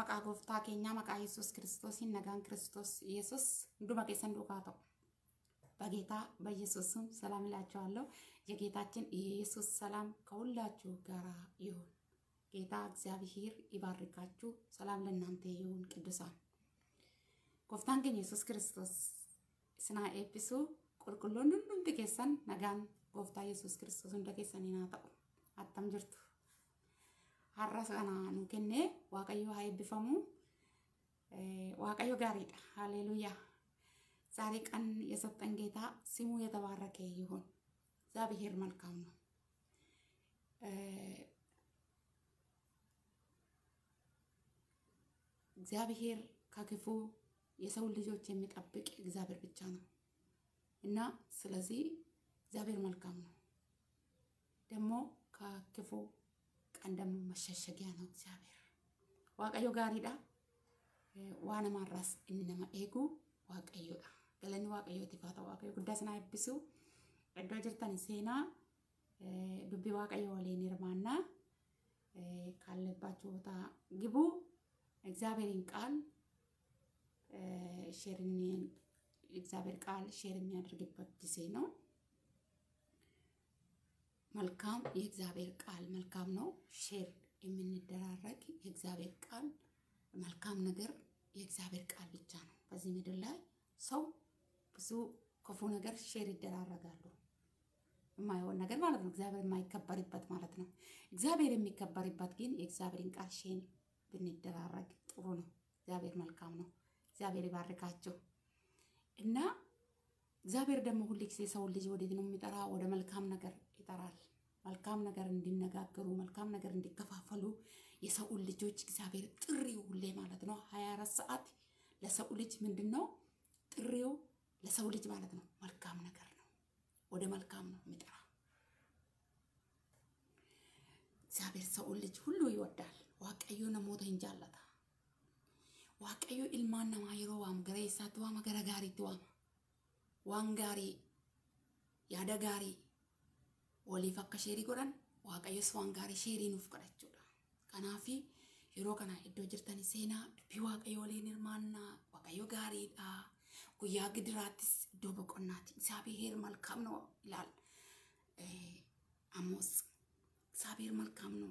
maqaa gooftaa keenyaa maqaa yesus kiristoosiin nagaan kiristoos yesus duma keessan duukaa ta'u በጌታ በኢየሱስ ስም ሰላም እላችኋለሁ። የጌታችን የኢየሱስ ሰላም ከሁላችሁ ጋር ይሁን። ጌታ እግዚአብሔር ይባርካችሁ። ሰላም ለእናንተ ይሁን። ቅዱሳን ጎፍታን ግን ኢየሱስ ክርስቶስ ስና ኤፒሱ ቁልቁሎን ሁንዱን ትኬሰን ነጋን ጎፍታ ኢየሱስ ክርስቶስ ሁንደ ኬሰን ሂና ተቁ አታም jirቱ har'as kana nu kennee Waaqayyo haa eebbifamu. Waaqayyo gaariidha. Haleluuyaa. ዛሬ ቀን የሰጠን ጌታ ስሙ የተባረከ ይሁን። እግዚአብሔር መልካም ነው። እግዚአብሔር ከክፉ የሰው ልጆች የሚጠብቅ እግዚአብሔር ብቻ ነው እና ስለዚህ እግዚአብሔር መልካም ነው ደግሞ ከክፉ ቀን ደግሞ መሸሸጊያ ነው እግዚአብሔር። ዋቀዮ ጋሪዳ ዋነማ ራስ እንነማ ኤጉ ዋቀዮዳ ገለኒ ዋቀዮ ቲፋታ ዋቀዮ ጉዳስና ያብሱ እዳ ጅርተን ሴና ዱቢ ዋቀዮ ወሌን ይርማና ካለባችሁ ቦታ ግቡ። እግዚአብሔርን ቃል ሼር እግዚአብሔር ቃል ሼር የሚያደርግበት ጊዜ ነው። መልካም የእግዚአብሔር ቃል መልካም ነው። ሼር የምንደራረግ የእግዚአብሔር ቃል መልካም ነገር የእግዚአብሔር ቃል ብቻ ነው። በዚህ ምድር ላይ ሰው ብዙ ክፉ ነገር ሼር ይደራረጋሉ። የማይሆን ነገር ማለት ነው። እግዚአብሔር የማይከበርበት ማለት ነው። እግዚአብሔር የሚከበርበት ግን የእግዚአብሔርን ቃል ሼር ብንደራረግ ጥሩ ነው። እግዚአብሔር መልካም ነው። እግዚአብሔር ይባርካቸው እና እግዚአብሔር ደግሞ ሁል ጊዜ ሰውን ልጅ ወደ ነው የሚጠራ? ወደ መልካም ነገር ይጠራል። መልካም ነገር እንዲነጋገሩ መልካም ነገር እንዲከፋፈሉ የሰውን ልጆች እግዚአብሔር ጥሪው ሁሌ ማለት ነው ሀያ አራት ሰዓት ለሰው ልጅ ምንድን ነው ጥሪው? ለሰው ልጅ ማለት ነው መልካም ነገር ነው። ወደ መልካም ነው የሚጠራ እግዚአብሔር ሰውን ልጅ ሁሉ ይወዳል። ዋቀዩ ነሞተ እንጃለታ ዋቀዮ ኢልማን ነማ የሮ ዋም ገሬሳ ትዋማ ገረጋሪ ትዋማ ዋን ጋሪ ያደ waliif akka sheerii godhan waaqayyos waan gaarii sheerii nuuf godhachuudha. Kanaaf yeroo kana iddoo jirtan seenaa dubbii waaqayyo waliin hirmaannaa waaqayyo gaariidha. Guyyaa gidiraattis iddoo boqonnaati. Isaa Isaabiheer malkaam noo ilaal. Amos እግዚአብሔር መልካም ነው።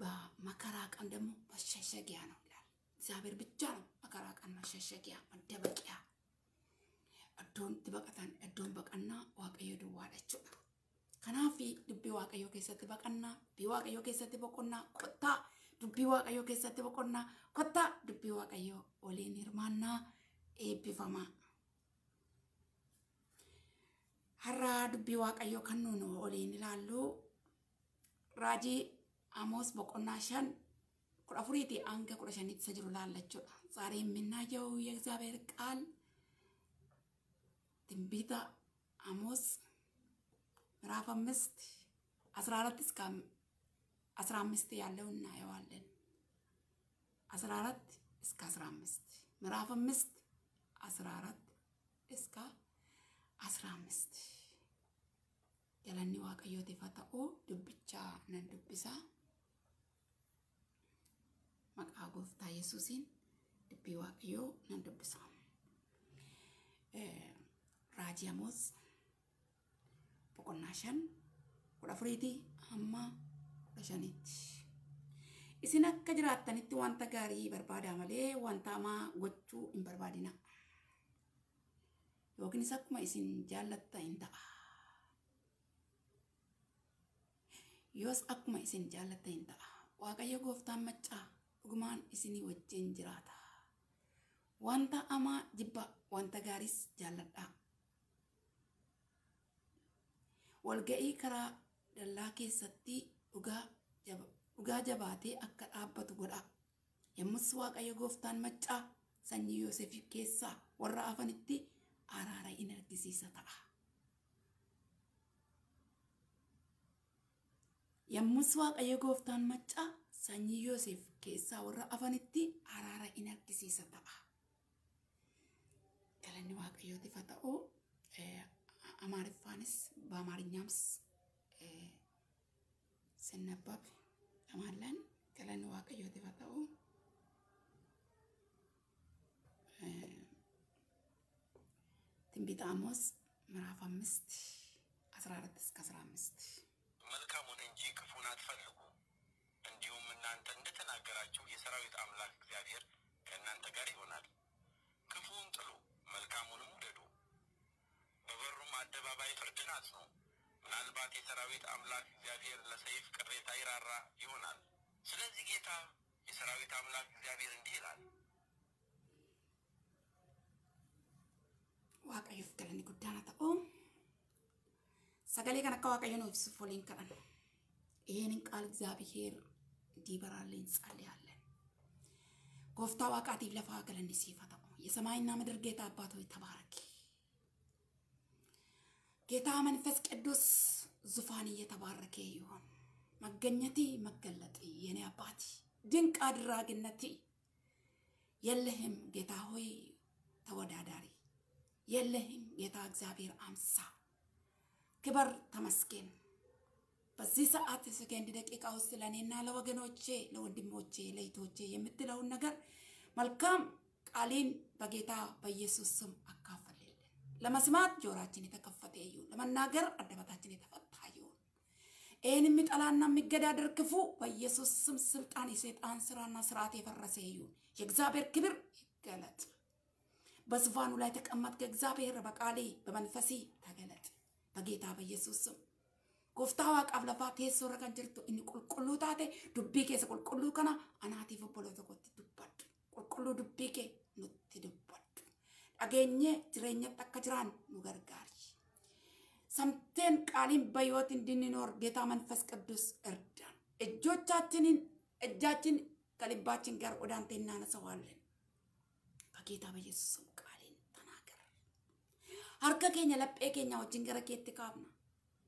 በመከራ ቀን ደግሞ መሸሸጊያ ነው ይላል። እግዚአብሔር ብቻ ነው መከራ ቀን መሸሸጊያ itti baqatan ትበቀተን baqannaa በቀና duwwaadha jechuudha. Kanaaf dubbii Waaqayyoo keessatti baqannaa, dubbii Waaqayyoo keessatti boqonnaa, kottaa dubbii Waaqayyoo keessatti boqonnaa, kottaa dubbii Waaqayyoo waliin hirmaannaa eebbifamaa. Har'a dubbii Waaqayyoo kan nuun waliin ilaallu raajii Amoos boqonnaa shan kudha afuriitii hanga kudha shaniitti isa jiru laallachuudha. Zaare minnaa jehu የእግዚአብሔር ቃል ትንቢተ አሞስ ምዕራፍ አምስት አስራ አራት እስከ አስራ አምስት ያለው እናየዋለን። አስራ አራት እስከ አስራ አምስት ምዕራፍ አምስት አስራ አራት እስከ አስራ አምስት ገለኒ ዋቀዮት የፈታኡ ድብቻ ነን ድብሳ መቃ ጎፍታ ኢየሱስን ድቢ ዋቅዮ ነን ድብሳ ራጂ አሞጽ boqonnaa shan kudha afuriitii hamma kudha Isin akka jiraatanitti wanta gaarii barbaada malee wanta amaa gochuu hin barbaadina. Yookiinis akkuma isin jaallatta hin ta'a. Yoos akkuma isin jaallatta hin Waaqayyo gooftaan machaa? dhugumaan isinii wajjin jiraata. Wanta amaa jibba wanta gaariis jaalladhaa. kara, uga jab uga keessatti akar jabaatee akka dhaabbatu godha. Yommus Waaqayyo goftan maccaa sanyii yosef kesa warra afanitti araara in argisiisa ta'a. Yommus Waaqayyo goftan maccaa sanyii yosef kesa warra afanitti kisi in argisiisa ta'a. Galanni tifata o eh. አማርፋንስ በአማርኛምስ ስነባብ ለማለን ገለን ዋቀዮ ተፈጠኡ ትንቢተ አሞጽ ምዕራፍ አምስት አስራ አራት እስከ አስራ አምስት መልካሙን እንጂ ክፉን አትፈልጉ፣ እንዲሁም እናንተ እንደተናገራችሁ የሰራዊት አምላክ እግዚአብሔር ከእናንተ ጋር ይሆናል። ክፉን ጥሉ፣ መልካሙንም ውደዱ። በበሩም አደባባይ ፍርድን አጽኑ። ምናልባት የሰራዊት አምላክ እግዚአብሔር ለሰይፍ ቅሬታ ይራራ ይሆናል። ስለዚህ ጌታ የሰራዊት አምላክ እግዚአብሔር እንዲህ ይላል። ዋቀዩ galanni ጉዳና ta'u ሰገሌ ከነካ ዋቀዩ ነው oofisuuf waliin kadhan ይህንን ቃል እግዚአብሔር እንዲበራልኝ ጸልያለን። ጎፍታ ዋቃቲፍ ለፋ ገለኒ ሲፈተው የሰማይና ምድር ጌታ አባቶ ተባረኪ። ጌታ መንፈስ ቅዱስ ዙፋን እየተባረከ ይሆን። መገኘቲ መገለጥ የኔ አባት ድንቅ አድራጊነት የለህም ጌታ ሆይ ተወዳዳሪ የለህም ጌታ እግዚአብሔር አምሳ ክበር ተመስገን። በዚህ ሰዓት ሰከንድ ደቂቃ ውስጥ ለእኔና ለወገኖቼ ለወንድሞቼ ለይቶቼ የምትለውን ነገር መልካም ቃሌን በጌታ በኢየሱስ ስም አካፍ ለመስማት ጆራችን የተከፈተ ይሁን፣ ለመናገር አንደበታችን የተፈታ ይሁን። ይህን የሚጠላና የሚገዳደር ክፉ በኢየሱስ ስም ስልጣን የሰይጣን ስራና ስርዓት የፈረሰ ይሁን። የእግዚአብሔር ክብር ይገለጥ። በዙፋኑ ላይ ተቀመጥክ እግዚአብሔር፣ በቃሌ በመንፈሴ ተገለጥ በጌታ በኢየሱስ ስም። ጎፍታዋ ቀብለፋ ቴሶረ ከን እኒ ቁልቁሉ ታቴ ዱቢ ኬሰ ቁልቁሉ ከና አናቲፍ ቦሎ ተቆት ዱባድ ቁልቁሉ ዱቢ ኬ ኑቲ ዱብ dhageenyee jireenyatti akka jiraan nu gargaari. Samteen qaaliin bayyooti bayoot indininoor ጌታ መንፈስ ቅዱስ እርዳን። እጆቻችንን እጃችን ከልባችን ጋር ወደ አንተ እናነሳዋለን። በጌታ በኢየሱስ ስም ቃሌን ተናገር። Harka keenya laphee keenyaa wajjin gara keetti kaafna.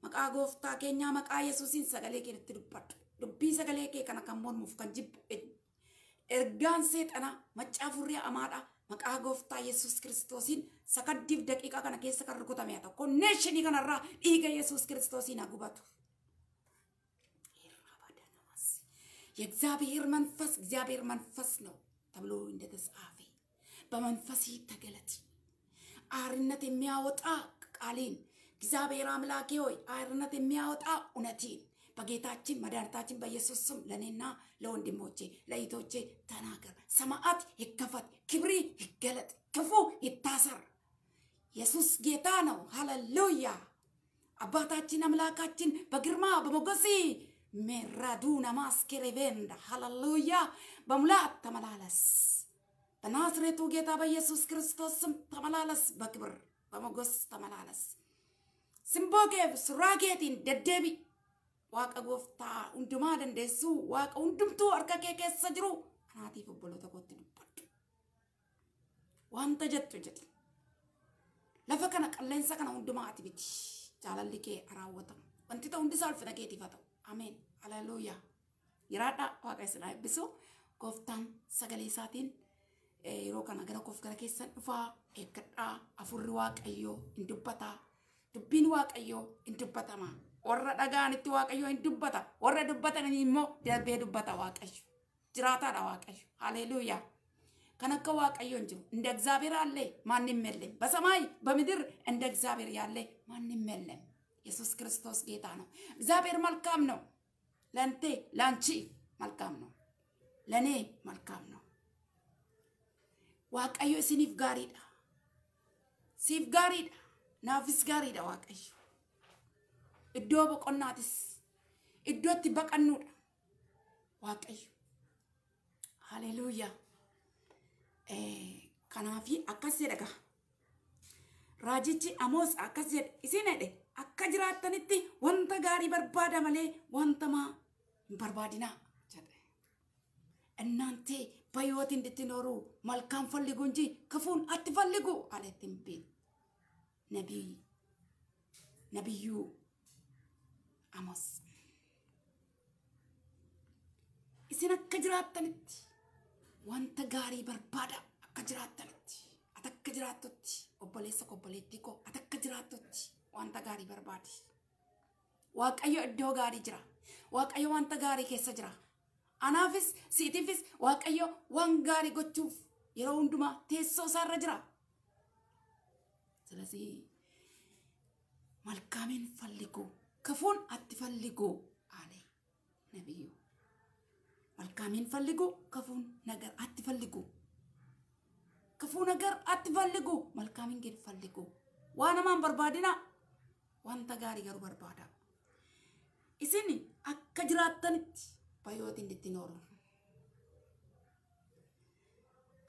Maqaa gooftaa keenyaa maqaa yesuusiin sagalee keenyatti dubbadhu. Dubbii sagalee kee kana kan mormuuf kan jibbu ergaan seexanaa maccaa furrii amaadhaa maqaa gooftaa Yesuus Kiristoosiin sakaddiif daqiiqaa kana keessa kan rukutame haa ta'u konneeshinii kanarraa dhiiga Yesuus Kiristoosiin hagubatu. የእግዚአብሔር መንፈስ እግዚአብሔር መንፈስ ነው ተብሎ እንደተጻፈ በመንፈስ ተገለጥ። አርነት የሚያወጣ ቃሌን እግዚአብሔር አምላኬ ሆይ አርነት የሚያወጣ እውነቴን በጌታችን መድኃኒታችን በኢየሱስ ስም ለእኔና ለወንድሞቼ ለይቶቼ ተናገር። ሰማዓት ይከፈት፣ ክብሪ ይገለጥ፣ ክፉ ይታሰር። ኢየሱስ ጌታ ነው። ሃሌሉያ። አባታችን አምላካችን በግርማ በሞገሲ ሜራዱና ማስኬሬቬንዳ ሃሌሉያ በሙላት ተመላለስ። በናዝሬቱ ጌታ በኢየሱስ ክርስቶስ ስም ተመላለስ። በክብር በሞገስ ተመላለስ። ስምቦጌብ ሱራጌቲን ደደቢ waaqa gooftaa hundumaa dandeessu waaqa hundumtuu harka kee keessa jiru kanaatiif obboloota kootti dubbadhu. Wanta jettu jedhi. Lafa kana qilleensa kana hundumaa ati biti. Jaalalli kee raawwatamu. Wanti ta'u hundisaa ulfina keetiif haa ta'u. Ameen. Haleluuyaa. Yiraadha waaqa isinaa eebbisu. Gooftaan sagalee isaatiin yeroo kana gara koof gara keessan dhufaa eeggadhaa. Afurri waaqayyoo hin dubbataa. Dubbiin waaqayyoo hin dubbatamaa. warra dhagaanitti waaqayyo hin dubbata warra dubbatanii immoo darbee dubbata waaqayyo jiraataadha waaqayyo haleluuyaa kan akka waaqayyo hin jiru እንደ እግዚአብሔር አለ ማንም የለም በሰማይ በምድር እንደ እግዚአብሔር ያለ ማንም የለም ኢየሱስ ክርስቶስ ጌታ ነው እግዚአብሔር መልካም ነው ለንቴ ላንቺ መልካም ነው ለኔ መልካም ነው waaqayyo isiniif gaariidha siif gaariidha naafis gaariidha waaqayyo iddoo boqonnaatis iddoo itti baqannuudha waaqayyo haleluuyaa eh, kanaafi akkas jedha gaa raajichi amoos akkas jedhe isin hedhe akka jiraattanitti wanta gaarii barbaada malee wanta maa hin barbaadinaa jedhe malkaan በህይወት እንድትኖሩ መልካም ፈልጉ እንጂ ክፉን አትፈልጉ አለ ትንቢት ነቢይ ነቢዩ Amos. Isin akka jiraattanitti wanta gaarii barbaada akka jiraattanitti ati akka jiraattutti obboleessa kobboleettii koo ati akka jiraattutti wanta gaarii barbaadi. Waaqayyo iddoo gaarii jira. Waaqayyo wanta gaarii keessa jira. Anaafis siitiifis Waaqayyo waan gaarii gochuuf yeroo hundumaa teessoo isaarra jira. Silasi malkaamiin fallikuu ክፉን አትፈልጉ አለ ነቢዩ። መልካምን ፈልጉ፣ ክፉን ነገር አትፈልጉ። ክፉ ነገር አትፈልጉ፣ መልካምን ግን ፈልጉ። ዋነማን በርባድና ዋንተ ጋሪ ገሩ በርባዳ ኢሲን አከ ጅራተንት በህይወት እንድትኖሩ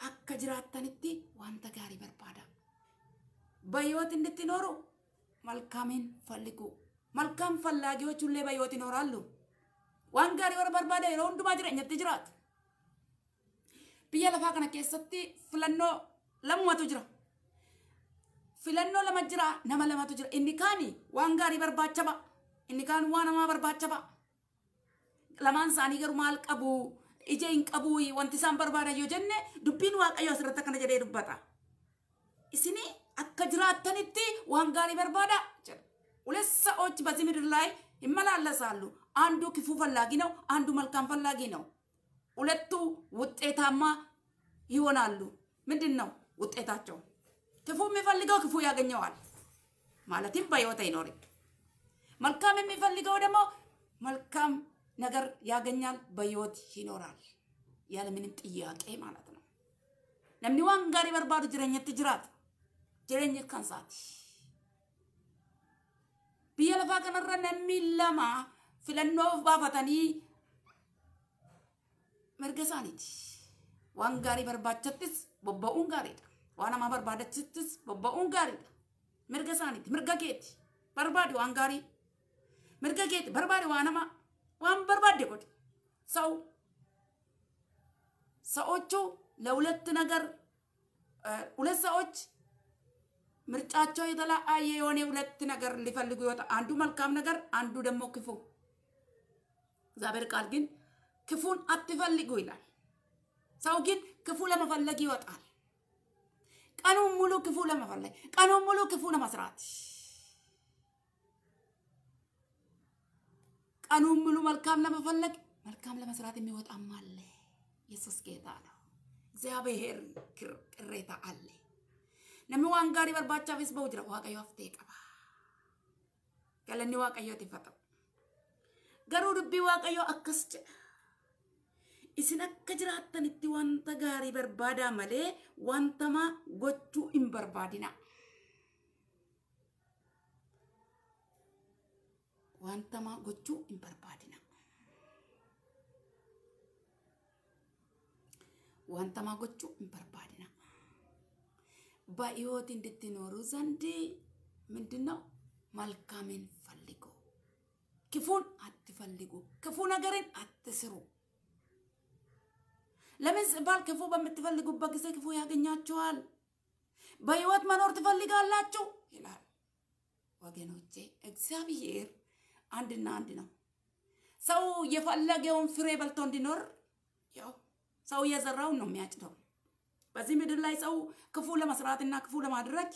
አከ ጅራተንት ዋንተ ጋሪ በርባዳ በህይወት እንድትኖሩ መልካምን ፈልጉ። መልካም ፈላጊዎች ሁሌ በህይወት ይኖራሉ። waan gaarii warra barbaada yeroo hundumaa jireenyatti jiraatu. Biyya lafaa kana keessatti filannoo lamumatu jira. Filannoo lama jira nama lamatu jira. Inni kaani waan gaarii barbaachaba. Inni kaan waan namaa barbaachaba. Lamaan isaanii garuu maal qabu ija hin qabu wanti isaan barbaadan yoo jenne dubbiin waaqayyoo asirratti akkana jedhee dubbata. Isinii akka jiraatanitti waan gaarii barbaada jedha. ሁለት ሰዎች በዚህ ምድር ላይ ይመላለሳሉ። አንዱ ክፉ ፈላጊ ነው፣ አንዱ መልካም ፈላጊ ነው። ሁለቱ ውጤታማ ይሆናሉ። ምንድን ነው ውጤታቸው? ክፉ የሚፈልገው ክፉ ያገኘዋል፣ ማለትም በህይወት አይኖርም። መልካም የሚፈልገው ደግሞ መልካም ነገር ያገኛል፣ በህይወት ይኖራል፣ ያለምንም ጥያቄ ማለት ነው። namni waan gaarii barbaadu jireenyatti jiraata. Jireenya biyya lafaa kanarra namni lama filannoo of baafatanii mirga isaaniiti. Waan gaarii barbaachattis bobba'uun gaariidha. Waan namaa barbaadachattis bobba'uun gaariidha. Mirga isaaniiti, mirga keeti. Barbaadi waan gaarii. Mirga keeti, barbaadi waan namaa. Waan barbaade godhi. ሰው ሰዎቹ ለሁለት ነገር ሁለት ሰዎች ምርጫቸው የተለያየ የሆነ ሁለት ነገር ሊፈልጉ ይወጣ። አንዱ መልካም ነገር፣ አንዱ ደግሞ ክፉ። እግዚአብሔር ቃል ግን ክፉን አትፈልጉ ይላል። ሰው ግን ክፉ ለመፈለግ ይወጣል። ቀኑን ሙሉ ክፉ ለመፈለግ፣ ቀኑን ሙሉ ክፉ ለመስራት፣ ቀኑን ሙሉ መልካም ለመፈለግ፣ መልካም ለመስራት የሚወጣም አለ። ኢየሱስ ጌታ ነው። እግዚአብሔር ቅሬታ አለ። namni waan gaarii barbaachaafis ba'u jira waaqayyoof ta'e qaba. Galanni waaqayyootiif haa ta'u. Garuu dubbii waaqayyoo akkas jedha. Isin akka jiraatanitti wanta gaarii barbaadaa malee wantama gochuu hin gochuu gochuu hin barbaadina. በህይወት እንድትኖሩ ዘንድ ምንድን ነው መልካምን ፈልጉ፣ ክፉን አትፈልጉ፣ ክፉ ነገርን አትስሩ። ለምን ሲባል ክፉ በምትፈልጉበት ጊዜ ክፉ ያገኛችኋል። በህይወት መኖር ትፈልጋላችሁ ይላል። ወገኖቼ እግዚአብሔር አንድና አንድ ነው። ሰው የፈለገውን ፍሬ በልቶ እንዲኖር ያው ሰው የዘራውን ነው የሚያጭደው። በዚህ ምድር ላይ ሰው ክፉ ለመስራትና ክፉ ለማድረግ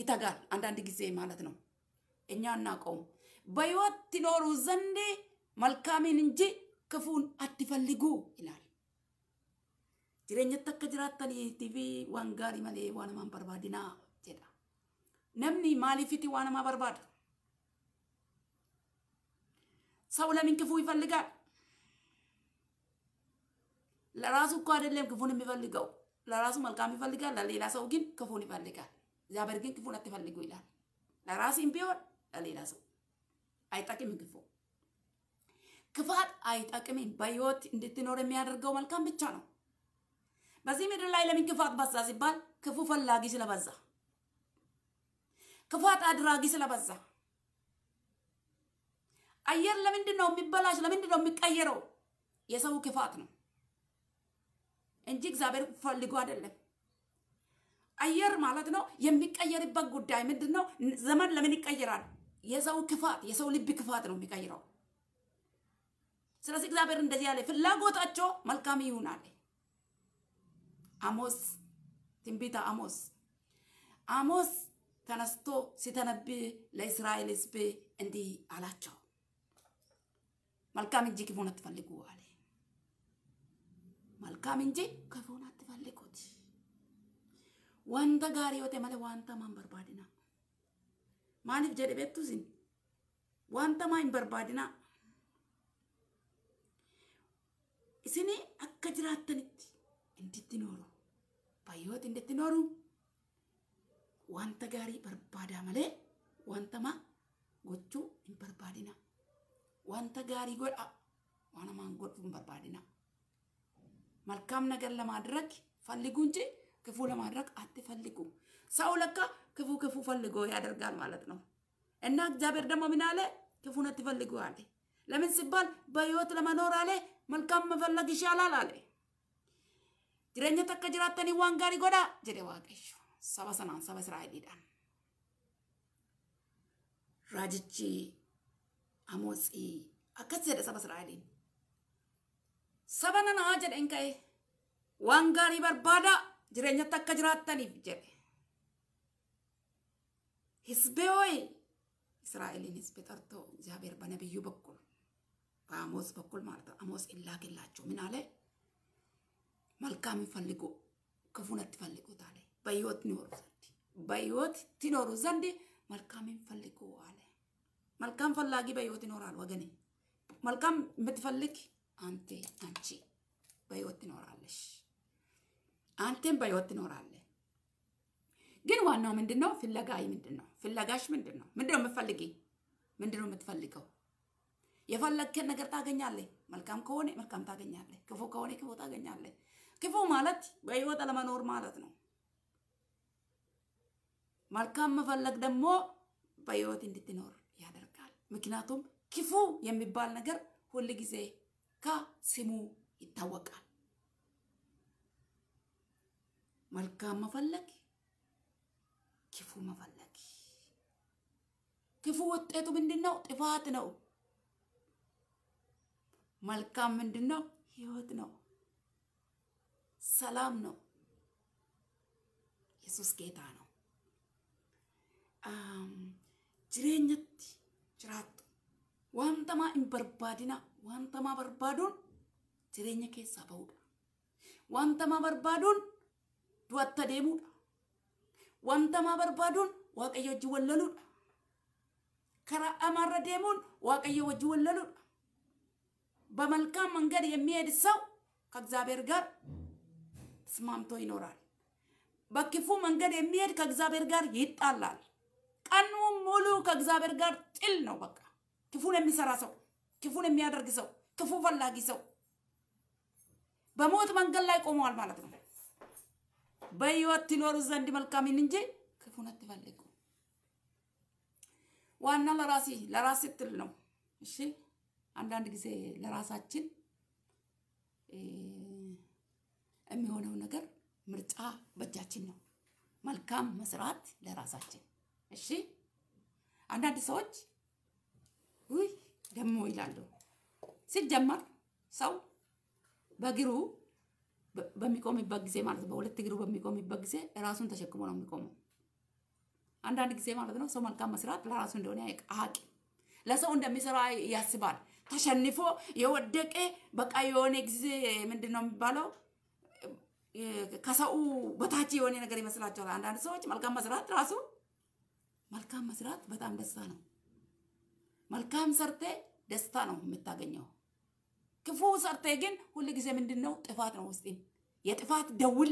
ይተጋል። አንዳንድ ጊዜ ማለት ነው። እኛ እናቀውም። በህይወት ትኖሩ ዘንድ መልካሜን እንጂ ክፉን አትፈልጉ ይላል። ጅረኝት አከ ጅራተን ቲቪ ዋን ጋሪ መሌ ዋንማን በርባዲና ጀዳ ነምኒ ማሊፊቲ ዋነማ በርባድ ሰው ለምን ክፉ ይፈልጋል? ለራሱ እኮ አይደለም ክፉን የሚፈልገው። ለራሱ መልካም ይፈልጋል፣ ለሌላ ሰው ግን ክፉን ይፈልጋል። እግዚአብሔር ግን ክፉን አትፈልጉ ይላል። ለራሴም ቢሆን ለሌላ ሰው አይጠቅም ክፉ ክፋት አይጠቅምም። በህይወት እንድትኖር የሚያደርገው መልካም ብቻ ነው። በዚህ ምድር ላይ ለምን ክፋት በዛ ሲባል ክፉ ፈላጊ ስለበዛ፣ ክፋት አድራጊ ስለበዛ፣ አየር ለምንድን ነው የሚበላሽ? ለምንድን ነው የሚቀየረው? የሰው ክፋት ነው። እንጂ እግዚአብሔር ፈልጎ አይደለም። አየር ማለት ነው የሚቀየርበት ጉዳይ ምንድን ነው? ዘመን ለምን ይቀየራል? የሰው ክፋት፣ የሰው ልብ ክፋት ነው የሚቀይረው። ስለዚህ እግዚአብሔር እንደዚህ ያለ ፍላጎታቸው መልካም ይሁናል። አሞስ ትንቢተ አሞስ አሞስ ተነስቶ ሲተነብ ለእስራኤል ሕዝብ እንዲህ አላቸው፣ መልካም እንጂ ክፉን አትፈልጉ መልካም እንጂ ክፉን አትፈልጉት። ዋንተ ጋሪዮቴ መለ ዋንተማ ሂንበርባዲና ማኒፍ ጀደ ቤቱሲን ዋንተማ ሂንበርባዲና isini akka jiraattanitti inditti nooru bayyoota inditti nooru wanta gaarii barbaadaa malee wantama gochuu hin barbaadina wanta gaarii godha waan hamaan godhuu hin barbaadina. መልካም ነገር ለማድረግ ፈልጉ እንጂ ክፉ ለማድረግ አትፈልጉ። ሰው ለካ ክፉ ክፉ ፈልጎ ያደርጋል ማለት ነው። እና እግዚአብሔር ደግሞ ምን አለ? ክፉን አትፈልጉ አለ። ለምን ሲባል በህይወት ለመኖር አለ መልካም መፈለግ ይሻላል አለ። ጅረኛ ተከ ጅራተኒ ዋን ጋሪ ጎዳ ጀደ ዋቀሽ ሰባ ሰናን እስራኤል ይዳን ራጅቺ አሞፂ አከስ ጀደ እስራኤልን saba nana haa jedheen ka'e waan gaarii barbaada jireenyatti akka jiraattaniif jedhe hisbee ooyi israa'eliin hisbee xartoo እግዚአብሔር በነቢዩ በኩል በአሞስ በኩል ማለት ነው። አሞስ ይላክላችሁ ምን አለ? መልካምን ፈልጉ ክፉን አትፈልጉት አለ። በሕይወት ኖሩ ዘንድ በሕይወት ትኖሩ ዘንድ መልካምን ፈልጉ አለ። መልካም ፈላጊ በሕይወት ይኖራል ወገኔ። መልካም የምትፈልግ አንተ አንቺ በህይወት ትኖራለሽ። አንተም በህይወት ትኖራለህ። ግን ዋናው ምንድን ነው? ፍለጋይ ምንድን ነው? ፍለጋሽ ምንድን ነው? ምንድን ነው የምትፈልጊ? ምንድን ነው የምትፈልገው? የፈለግከን ነገር ታገኛለህ። መልካም ከሆነ መልካም ታገኛለህ። ክፉ ከሆነ ክፉ ታገኛለህ። ክፉ ማለት በህይወት ለመኖር ማለት ነው። መልካም መፈለግ ደግሞ በህይወት እንድትኖር ያደርጋል። ምክንያቱም ክፉ የሚባል ነገር ሁል ጊዜ ስሙ ይታወቃል። መልካም መፈለግ፣ ክፉ መፈለግ። ክፉ ውጤቱ ምንድን ነው? ጥፋት ነው። መልካም ምንድን ነው? ህይወት ነው፣ ሰላም ነው። ኢየሱስ ጌታ ነው። jireenyatti jiraattu waan Wanta ma barbaaduun jireenya keessaa ba'uudha. Wanta ma barbaaduun du'atta deemuudha. Wanta ma barbaaduun waaqayyo wajjin wallaluudha. Karaa dhamaarra deemuun waaqayyo wajjin wallaluudha. በመልካም መንገድ የሚሄድ ሰው ከእግዚአብሔር ጋር ተስማምቶ ይኖራል። በክፉ መንገድ የሚሄድ ከእግዚአብሔር ጋር ይጣላል። ቀኑ ሙሉ ከእግዚአብሔር ጋር ጥል ነው። በቃ ክፉን የሚሰራ ሰው ክፉን የሚያደርግ ሰው፣ ክፉ ፈላጊ ሰው በሞት መንገድ ላይ ቆመዋል ማለት ነው። በህይወት ትኖሩ ዘንድ መልካምን እንጂ ክፉን አትፈልጉ። ዋና ለራሲ ለራስ ስትል ነው። እሺ አንዳንድ ጊዜ ለራሳችን የሚሆነው ነገር ምርጫ በእጃችን ነው። መልካም መስራት ለራሳችን። እሺ አንዳንድ ሰዎች ውይ ደሞ ይላለሁ ሲጀመር ሰው በእግሩ በሚቆምበት ጊዜ ማለት ነው፣ በሁለት እግሩ በሚቆምበት ጊዜ ራሱን ተሸክሞ ነው የሚቆመው። አንዳንድ ጊዜ ማለት ነው ሰው መልካም መስራት ለራሱ እንደሆነ አያውቅም። ለሰው እንደሚሰራ ያስባል። ተሸንፎ የወደቀ በቃ የሆነ ጊዜ ምንድን ነው የሚባለው ከሰው በታች የሆነ ነገር ይመስላቸዋል። አንዳንድ ሰዎች መልካም መስራት ራሱ መልካም መስራት በጣም ደስታ ነው። መልካም ሰርቴ ደስታ ነው የምታገኘው። ክፉ ሰርቴ ግን ሁል ጊዜ ምንድን ነው ጥፋት ነው ውስጥ የጥፋት ደውል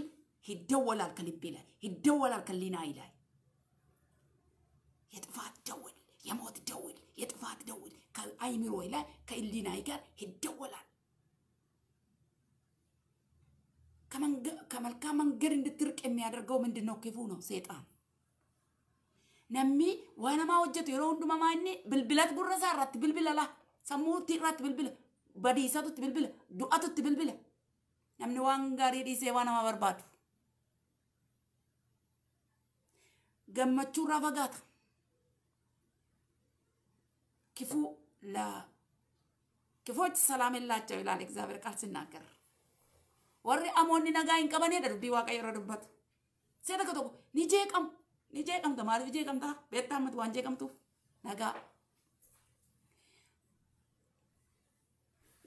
ይደወላል ከልቤ ላይ ይደወላል ከሊና ላይ የጥፋት ደውል የሞት ደውል የጥፋት ደውል ከአይምሮ ላይ ከሊናይ ጋር ይደወላል። ከመልካም መንገድ እንድትርቅ የሚያደርገው ምንድን ነው? ክፉ ነው ሴጣን። namni waa namaa hojjetu yeroo hundumamaa inni bilbilatu gurra isaa irratti bilbilala. Sammuutti irratti bilbila. Badiisatutti bilbila. Du'atutti bilbila. Namni waan gaarii dhiisee waa namaa barbaadu. Gammachuurraa fagaata. Kifuu laa. Kifoochi salaamin laacha'u ilaala egzaabeer qaalsi naaggara. Warri amoonni nagaa hin qabanedha dubbii waaqayyo irra dubbatu. Seera tokko ni jeeqamu. Ni jeeqamta maaliif jeeqamta beektaa ammatu waan jeeqamtuuf nagaa.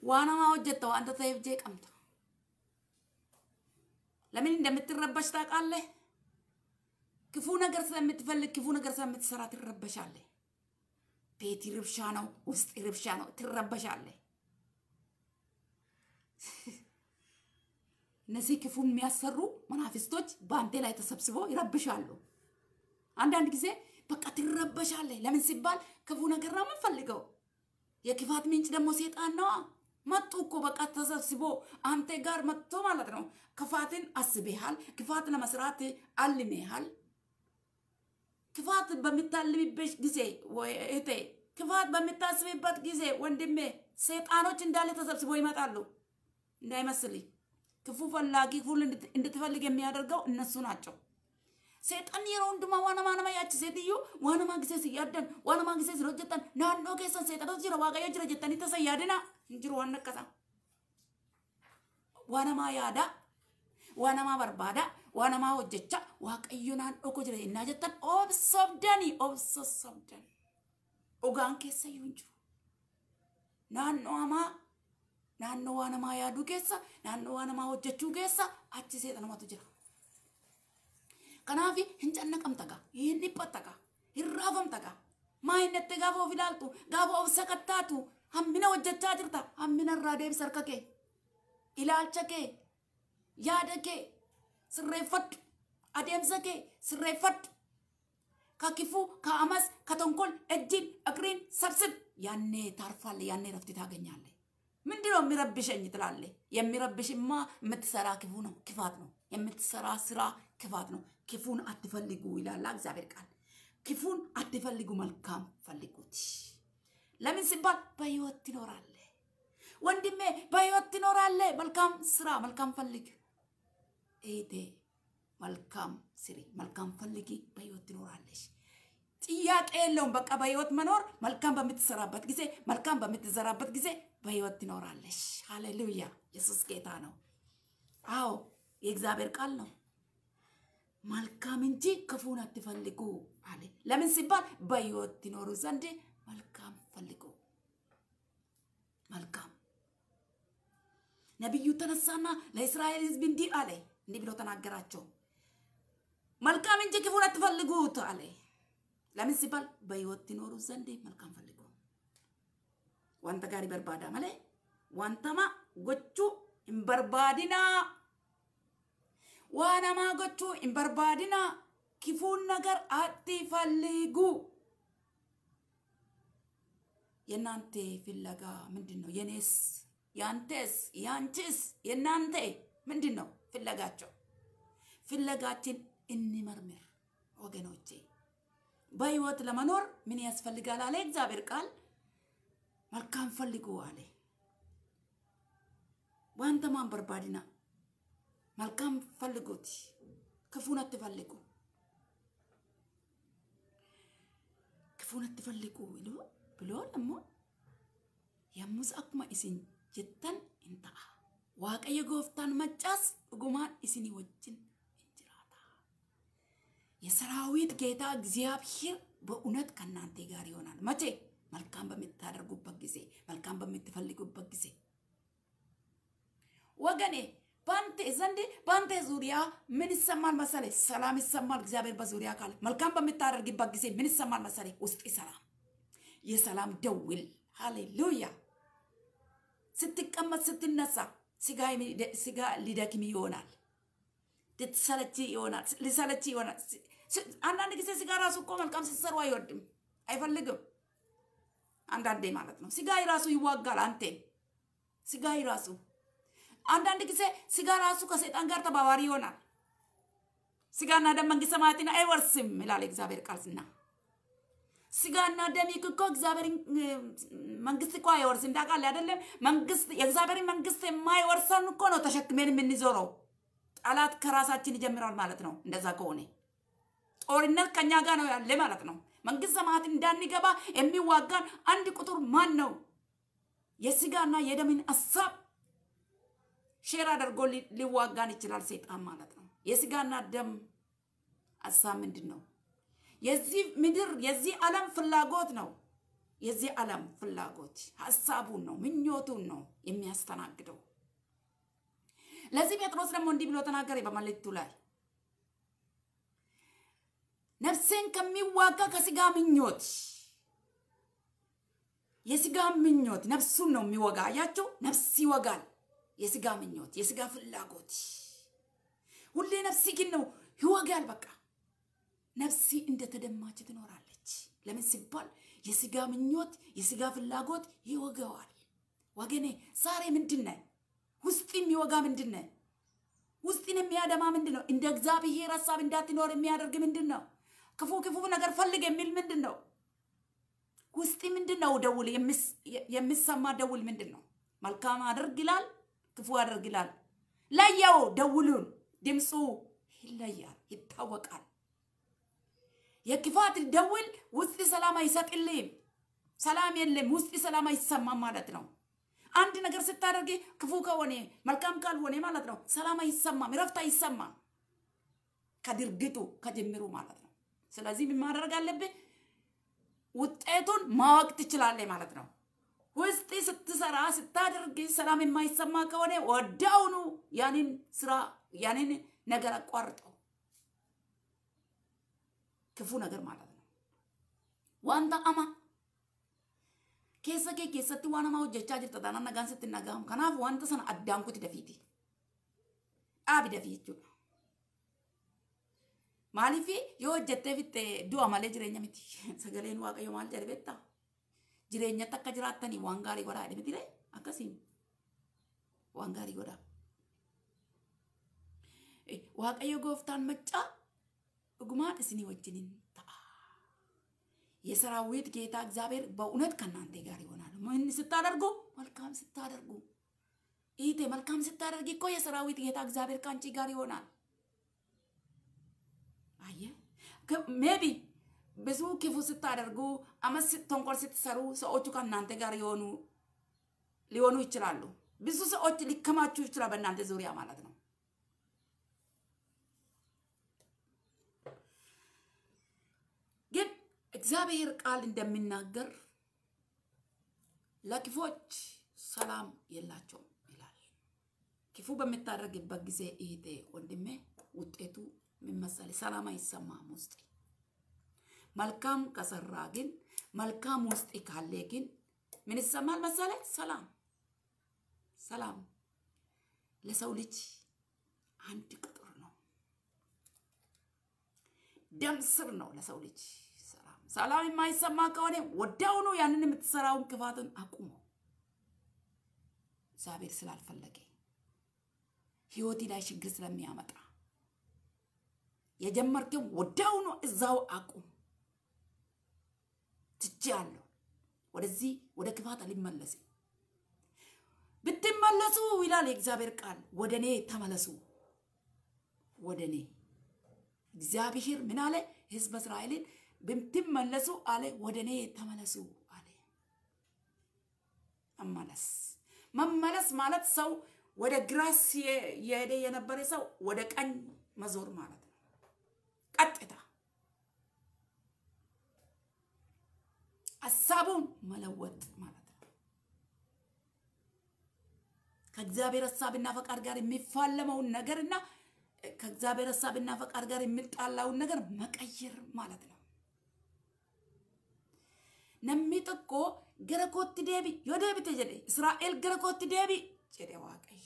Waan hamaa hojjetta waanta ta'eef jeeqamta. Lamin እንደምትረበሽ ረበሽ ታውቃለህ። ክፉ ነገር ስለምትፈልግ ክፉ ነገር ስለምትሰራ ትረበሻለህ። ቤት ርብሻ ነው፣ ውስጥ ርብሻ ነው፣ ትረበሻለህ። እነዚህ ክፉ የሚያሰሩ መናፍስቶች በአንቴ ላይ ተሰብስበው ይረብሻሉ። አንዳንድ ጊዜ በቃ ትረበሻለህ። ለምን ሲባል ክፉ ነገር ነው የምንፈልገው። የክፋት ምንጭ ደግሞ ሴጣን ነዋ። መጡ እኮ በቃ ተሰብስቦ አንተ ጋር መጥቶ ማለት ነው። ክፋትን አስቤሃል፣ ክፋት ለመስራት አልሜሃል። ክፋት በምታልምበት ጊዜ እህቴ፣ ክፋት በምታስብበት ጊዜ ወንድሜ፣ ሴጣኖች እንዳለ ተሰብስቦ ይመጣሉ። እንዳይመስልኝ ክፉ ፈላጊ ሁሉ እንድትፈልግ የሚያደርገው እነሱ ናቸው። Seexan yeroo hundumaa waan hamaa nama yaachiseetiyyuu waan hamaa gisees yaaddan waan hamaa gisees yeroo jettan naannoo keessan seexanatu jira waaqayyo jira jettanii tasan yaadina hin jiru waan akkasa. Waan hamaa yaada waan hamaa barbaada waan hamaa hojjecha waaqayyo naannoo koo jira jennaa jettan obsobdanii obsosobdan dhugaan keessa iyyuu hin jiru. Naannoo hamaa naannoo waan hamaa yaaduu keessa naannoo waan hamaa hojjechuu keessa achi seexanumatu jira. Kanaaf hin cannaqam tagaa. Hin dhipha tagaa. Hin raafam tagaa. Maa hin dhatte gaafa of ilaaltu gaafa of sakattaatu hammina hojjechaa jirta hammina irraa deebisa harka kee ilaalcha kee yaada kee sirreeffadhu adeemsa kee sirreeffadhu ka kifuu ka amas ka tonkol ejjiin agriin sabsib yaannee taarfaalle yaannee rafti taaganyaale. ምንድን ነው የሚረብሸኝ ትላለ። የሚረብሽማ የምትሰራ ክፉ ነው፣ ክፋት ነው። የምትሰራ ስራ ክፋት ነው። ክፉን አትፈልጉ ይላላ እግዚአብሔር ቃል። ክፉን አትፈልጉ፣ መልካም ፈልጉት። ለምን ሲባል በህይወት ትኖራለ። ወንድሜ በህይወት ትኖራለ። መልካም ስራ፣ መልካም ፈልግ። እህቴ መልካም ስሪ፣ መልካም ፈልጊ፣ በህይወት ትኖራለሽ። ጥያቄ የለውም። በቃ በህይወት መኖር መልካም በምትሰራበት ጊዜ መልካም በምትዘራበት ጊዜ በህይወት ትኖራለሽ። ሃሌሉያ! ኢየሱስ ጌታ ነው። አዎ የእግዚአብሔር ቃል ነው። መልካም እንጂ ክፉን አትፈልጉ አለ። ለምን ሲባል በህይወት ትኖሩ ዘንድ መልካም ፈልጉ። መልካም ነቢዩ ተነሳና ለእስራኤል ህዝብ እንዲህ አለ፣ እንዲህ ብሎ ተናገራቸው። መልካም እንጂ ክፉን አትፈልጉት አለ። ለምን ሲባል በህይወት ትኖሩ ዘንድ መልካም ፈልጉ። wanta gaarii barbaada malee wantama gochuu hin barbaadinaa. Waan hamaa gochuu hin barbaadinaa. Kifuun nagar atti falligu. የእናንተ ፍለጋ ምንድን ነው? የኔስ ያንተስ ያንቺስ የእናንተ ምንድን ነው inni ፍለጋችን እንመርምር ወገኖቼ። በህይወት ለመኖር ምን ያስፈልጋል አለ እግዚአብሔር ቃል። መልካም ፈልጉ አለ። ዋንተማን በርባድና መልካም ፈልጉት፣ ክፉን አትፈልጉ፣ ክፉን አትፈልጉ ብሎ ደሞ የሙስ አኩማ ኢሲን ጀተን እንተአ ዋቀየ ጎፍታን መጫስ ዱጉማን ኢሲኒ ወጅን እንጅራታ የሰራዊት ጌታ እግዚአብሔር በእውነት ከእናንተ ጋር ይሆናል መቼ መልካም በምታደርጉበት ጊዜ፣ መልካም በምትፈልጉበት ጊዜ ወገኔ በአንተ ዘንድ በአንተ ዙሪያ ምን ይሰማል መሰለ? ሰላም ይሰማል። እግዚአብሔር በዙሪያ ካለ መልካም በምታደርግበት ጊዜ ምን ይሰማል መሰለ? ውስጥ ሰላም፣ የሰላም ደውል። ሃሌሉያ። ስትቀመጥ፣ ስትነሳ ስጋ ሊደክም ይሆናል። ልትሰለች ይሆናል። ሊሰለች ይሆናል። አንዳንድ ጊዜ ስጋ ራሱ እኮ መልካም ስትሰሩ አይወድም፣ አይፈልግም። አንዳንዴ ማለት ነው። ስጋ ራሱ ይዋጋል። አንተ ስጋ ራሱ አንዳንድ ጊዜ ስጋ ራሱ ከሰይጣን ጋር ተባባሪ ይሆናል። ስጋና ደም መንግስተ ሰማያትን አይወርስም ይላል እግዚአብሔር ቃልና ስጋና ደም እኮ እግዚአብሔር መንግስት እኮ አይወርስም። ታውቃለህ አይደለም? መንግስት የእግዚአብሔር መንግስት የማይወርሰን እኮ ነው ተሸክመን የምንዞረው። ጠላት ከራሳችን ይጀምራል ማለት ነው። እንደዛ ከሆነ ጦርነት ከኛ ጋር ነው ያለ ማለት ነው። መንግስት ሰማያት እንዳንገባ የሚዋጋን አንድ ቁጥር ማን ነው? የስጋና የደምን ሀሳብ ሼር አድርጎ ሊዋጋን ይችላል ሴጣን ማለት ነው። የስጋና ደም ሀሳብ ምንድን ነው? የዚህ ምድር የዚህ ዓለም ፍላጎት ነው። የዚህ ዓለም ፍላጎት ሀሳቡን ነው ምኞቱን ነው የሚያስተናግደው። ለዚህ ጴጥሮስ ደግሞ እንዲህ ብሎ ተናገረ በመልእክቱ ላይ ነፍሴን ከሚዋጋ ከስጋ ምኞት የስጋ ምኞት ነፍሱን ነው የሚወጋ። አያቸው ነፍስ ይወጋል። የስጋ ምኞት፣ የስጋ ፍላጎት ሁሌ ነፍሲ ግን ነው ይወጋል። በቃ ነፍስ እንደተደማች ትኖራለች። ለምን ሲባል የስጋ ምኞት፣ የስጋ ፍላጎት ይወገዋል። ወገኔ ዛሬ ምንድን ነህ? ውስጥ የሚወጋ ምንድን ነህ? ውስጥን የሚያደማ ምንድን ነው? እንደ እግዚአብሔር ሀሳብ እንዳትኖር የሚያደርግ ምንድን ነው? ክፉ ክፉ ነገር ፈልግ የሚል ምንድን ነው? ውስጥ ምንድን ነው? ደውል የሚሰማ ደውል ምንድን ነው? መልካም አድርግ ይላል፣ ክፉ አድርግ ይላል። ለየው ደውሉን ድምፁ ይለያል፣ ይታወቃል። የክፋት ደውል ውስጥ ሰላም አይሰጥልም። ሰላም የለም፣ ውስጥ ሰላም አይሰማም ማለት ነው። አንድ ነገር ስታደርግ ክፉ ከሆነ መልካም ካልሆነ ማለት ነው ሰላም አይሰማም፣ ረፍት አይሰማም ከድርጊቱ ከጀምሩ ማለት ነው። ስለዚህ ምን ማድረግ አለብህ? ውጤቱን ማወቅ ትችላለህ ማለት ነው። ውስጥ ስትሰራ ስታደርግ ሰላም የማይሰማ ከሆነ ወዲያውኑ ያንን ስራ ያንን ነገር አቋርጠው፣ ክፉ ነገር ማለት ነው። ዋንታ አማ ኬሰኬ ኬሰት ዋናማ ውጀቻ ጅር ጋን ስትነጋም ከናፍ ዋንተ ሰን አዳንኩት ደፊቲ አብ ደፊቹ Maaliif yoo hojjettee fitte du'a malee jireenya miti. Sagaleen waaqayyoo maal jedhe beektaa? Jireenyatti akka jiraattanii waan gaarii godhaa jedhe miti akkasiin waan gaarii godhaa. Waaqayyo gooftaan maccaa dhugumaan isinii wajjiniin ta'a. የሰራዊት ጌታ እግዚአብሔር በእውነት ከእናንተ ጋር ይሆናል። ምን ስታደርጉ መልካም ስታደርጉ ይቴ መልካም ስታደርጊ እኮ የሰራዊት ጌታ እግዚአብሔር ከአንቺ ጋር ይሆናል። አየህ ሜቢ ብዙ ክፉ ስታደርጉ አመስ ተንኮል ስትሰሩ ሰዎቹ ከእናንተ ጋር የሆኑ ሊሆኑ ይችላሉ። ብዙ ሰዎች ሊከማችሁ ይችላል በእናንተ ዙሪያ ማለት ነው። ግን እግዚአብሔር ቃል እንደሚናገር ለክፎች ሰላም የላቸውም ይላል። ክፉ በምታደርግበት ጊዜ ይሄ ወንድሜ ውጤቱ ምን መሰለህ ሰላም አይሰማም ውስጤ መልካም ከሰራ ግን መልካም ውስጥ ካለ ግን ምን ይሰማል መሰለ ሰላም ሰላም ለሰው ልጅ አንድ ቅጥር ነው፣ ደም ስር ነው ለሰው ልጅ ሰላም። ሰላም የማይሰማ ከሆነ ወዲያውኑ ያንን የምትሰራውን ክፋትን አቁሞ እግዚአብሔር ስላልፈለገ ህይወት ላይ ችግር ስለሚያመጣ የጀመርክም ወዲያውኑ እዛው አቁም። ትቼያለሁ። ወደዚህ ወደ ክፋት አልመለስም። ብትመለሱ ይላል የእግዚአብሔር ቃል፣ ወደ እኔ ተመለሱ። ወደ እኔ እግዚአብሔር ምን አለ? ህዝብ እስራኤልን ብትመለሱ አለ ወደ እኔ ተመለሱ አለ። መመለስ መመለስ ማለት ሰው ወደ ግራ የሄደ የነበረ ሰው ወደ ቀኝ መዞር ማለት ነው። ቀጥታ ሀሳቡን መለወጥ ማለት ነው። ከእግዚአብሔር ሀሳብና ፈቃድ ጋር የሚፋለመውን ነገርና ከእግዚአብሔር ሀሳብና ፈቃድ ጋር የሚጣላውን ነገር መቀየር ማለት ነው። ነሚጥቆ ገረኮት ዴቢ ዮ ተጀደ እስራኤል ገረኮት ዴቢ ጀደ ዋቀዮ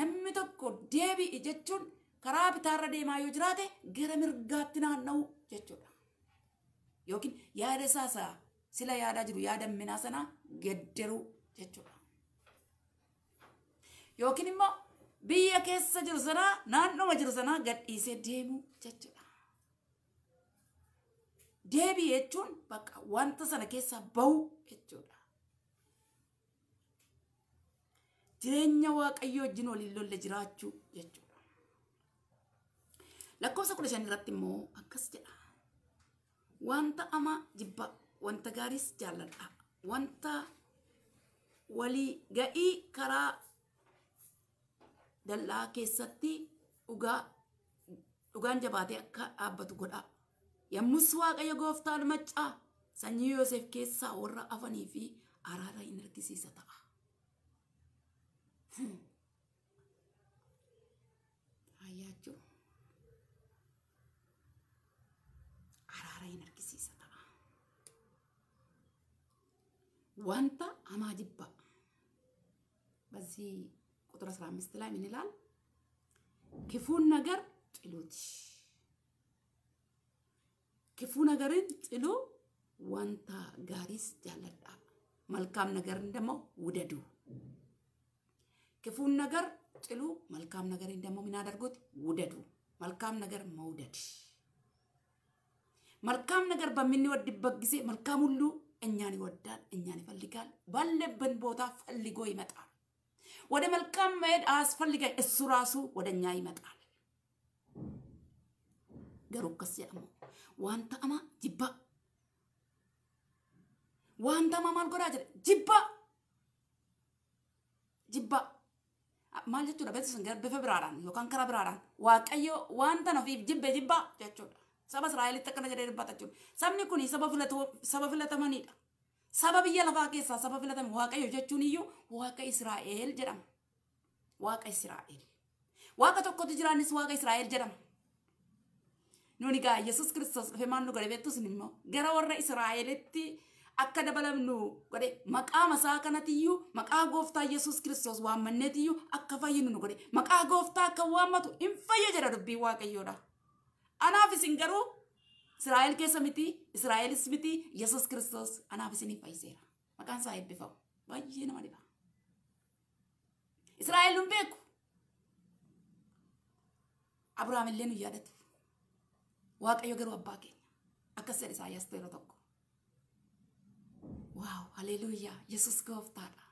ነሚጥቆ ዴቢ እጀቹን karaa bitaarra deemaa yoo jiraate gara mirgaatti naanna'u jechuudha. Yookiin yaada isaa sila yaadaa jiru yaada minaa sanaa gedderuu jechuudha. Yookiin immoo biyya keessa jiru sanaa naannoma jiru sanaa gadhiisee deemuu jechuudha. Deebii jechuun bakka wanta sana keessa bahu jechuudha. Jireenya waaqayyo wajjin waliin lolle jiraachuu jechuudha. lakkoofsa kudha irratti immoo akkas jedha. Wanta ah. ama jibba wanta gaariis jaalladha. Ah. Wanta walii ga'ii karaa dallaa keessatti dhugaa dhugaan jabaatee akka dhaabbatu godha. Yommus waaqayyo gooftaan Macca ah. sanyii Yoosef keessaa warra afanii fi araara hin argisiisa ta'a. ዋንታ አማጅባ በዚህ ቁጥር 15 ላይ ምን ይላል? ክፉን ነገር ጥሉት። ክፉ ነገርን ጥሉ፣ ወንታ ጋሪስ ጃለዳ መልካም ነገርን ደግሞ ውደዱ። ክፉን ነገር ጥሉ፣ መልካም ነገርን ደግሞ ምናደርጉት ውደዱ። መልካም ነገር መውደድ መልካም ነገር በምንወድበት ጊዜ መልካም ሁሉ እኛን ይወዳል፣ እኛን ይፈልጋል። ባለብን ቦታ ፈልጎ ይመጣል። ወደ መልካም መሄድ አያስፈልገን፣ እሱ ራሱ ወደ እኛ ይመጣል። ገሩከስ ያሞ ዋንታማ ጅባ ዋንታማ ማልጎዳ ጅ ጅባ ጅባ ማለት ነው። በዚህ ስንገር በፍብራራን ዮካንከራ ዋቀዮ ዋንተ ነው ጅበ ጅባ ያቸው Saba Israa'elitti akkana jedhee dubbata jechuudha. Sabni kun saba filatamanidha. Saba biyya lafaa keessaa saba filatame Waaqayyo jechuun iyyuu Waaqa Israa'el jedhama. Waaqa Israa'el. Waaqa tokkotu jiraanis Waaqa Israa'el jedhama. Nuni gaa Yesuus Kiristoos dhufee maal nu godhe beektus immoo gara warra Israa'elitti akka dabalamnu godhe maqaa masaa kanatiyyuu maqaa gooftaa Yesuus Kiristoos waammanneetiyyuu akka fayyinu nu godhe maqaa gooftaa akka waammatu hin fayya jedha dubbii Waaqayyoodha. Anaaf isin garuu Israa'el keessa miti, Israa'elis miti, Yesus Kiristoos anaaf isinii fayyiseera. Maqaan isaa eebbifamu. Baay'ee nama dhiba. nu beeku. Abiraam illee nu yaadatu. Waaqayyo garuu abbaa keenya. Akkas jedhe tokko. Waaw, haleluuyaa, Yesus gooftaadha.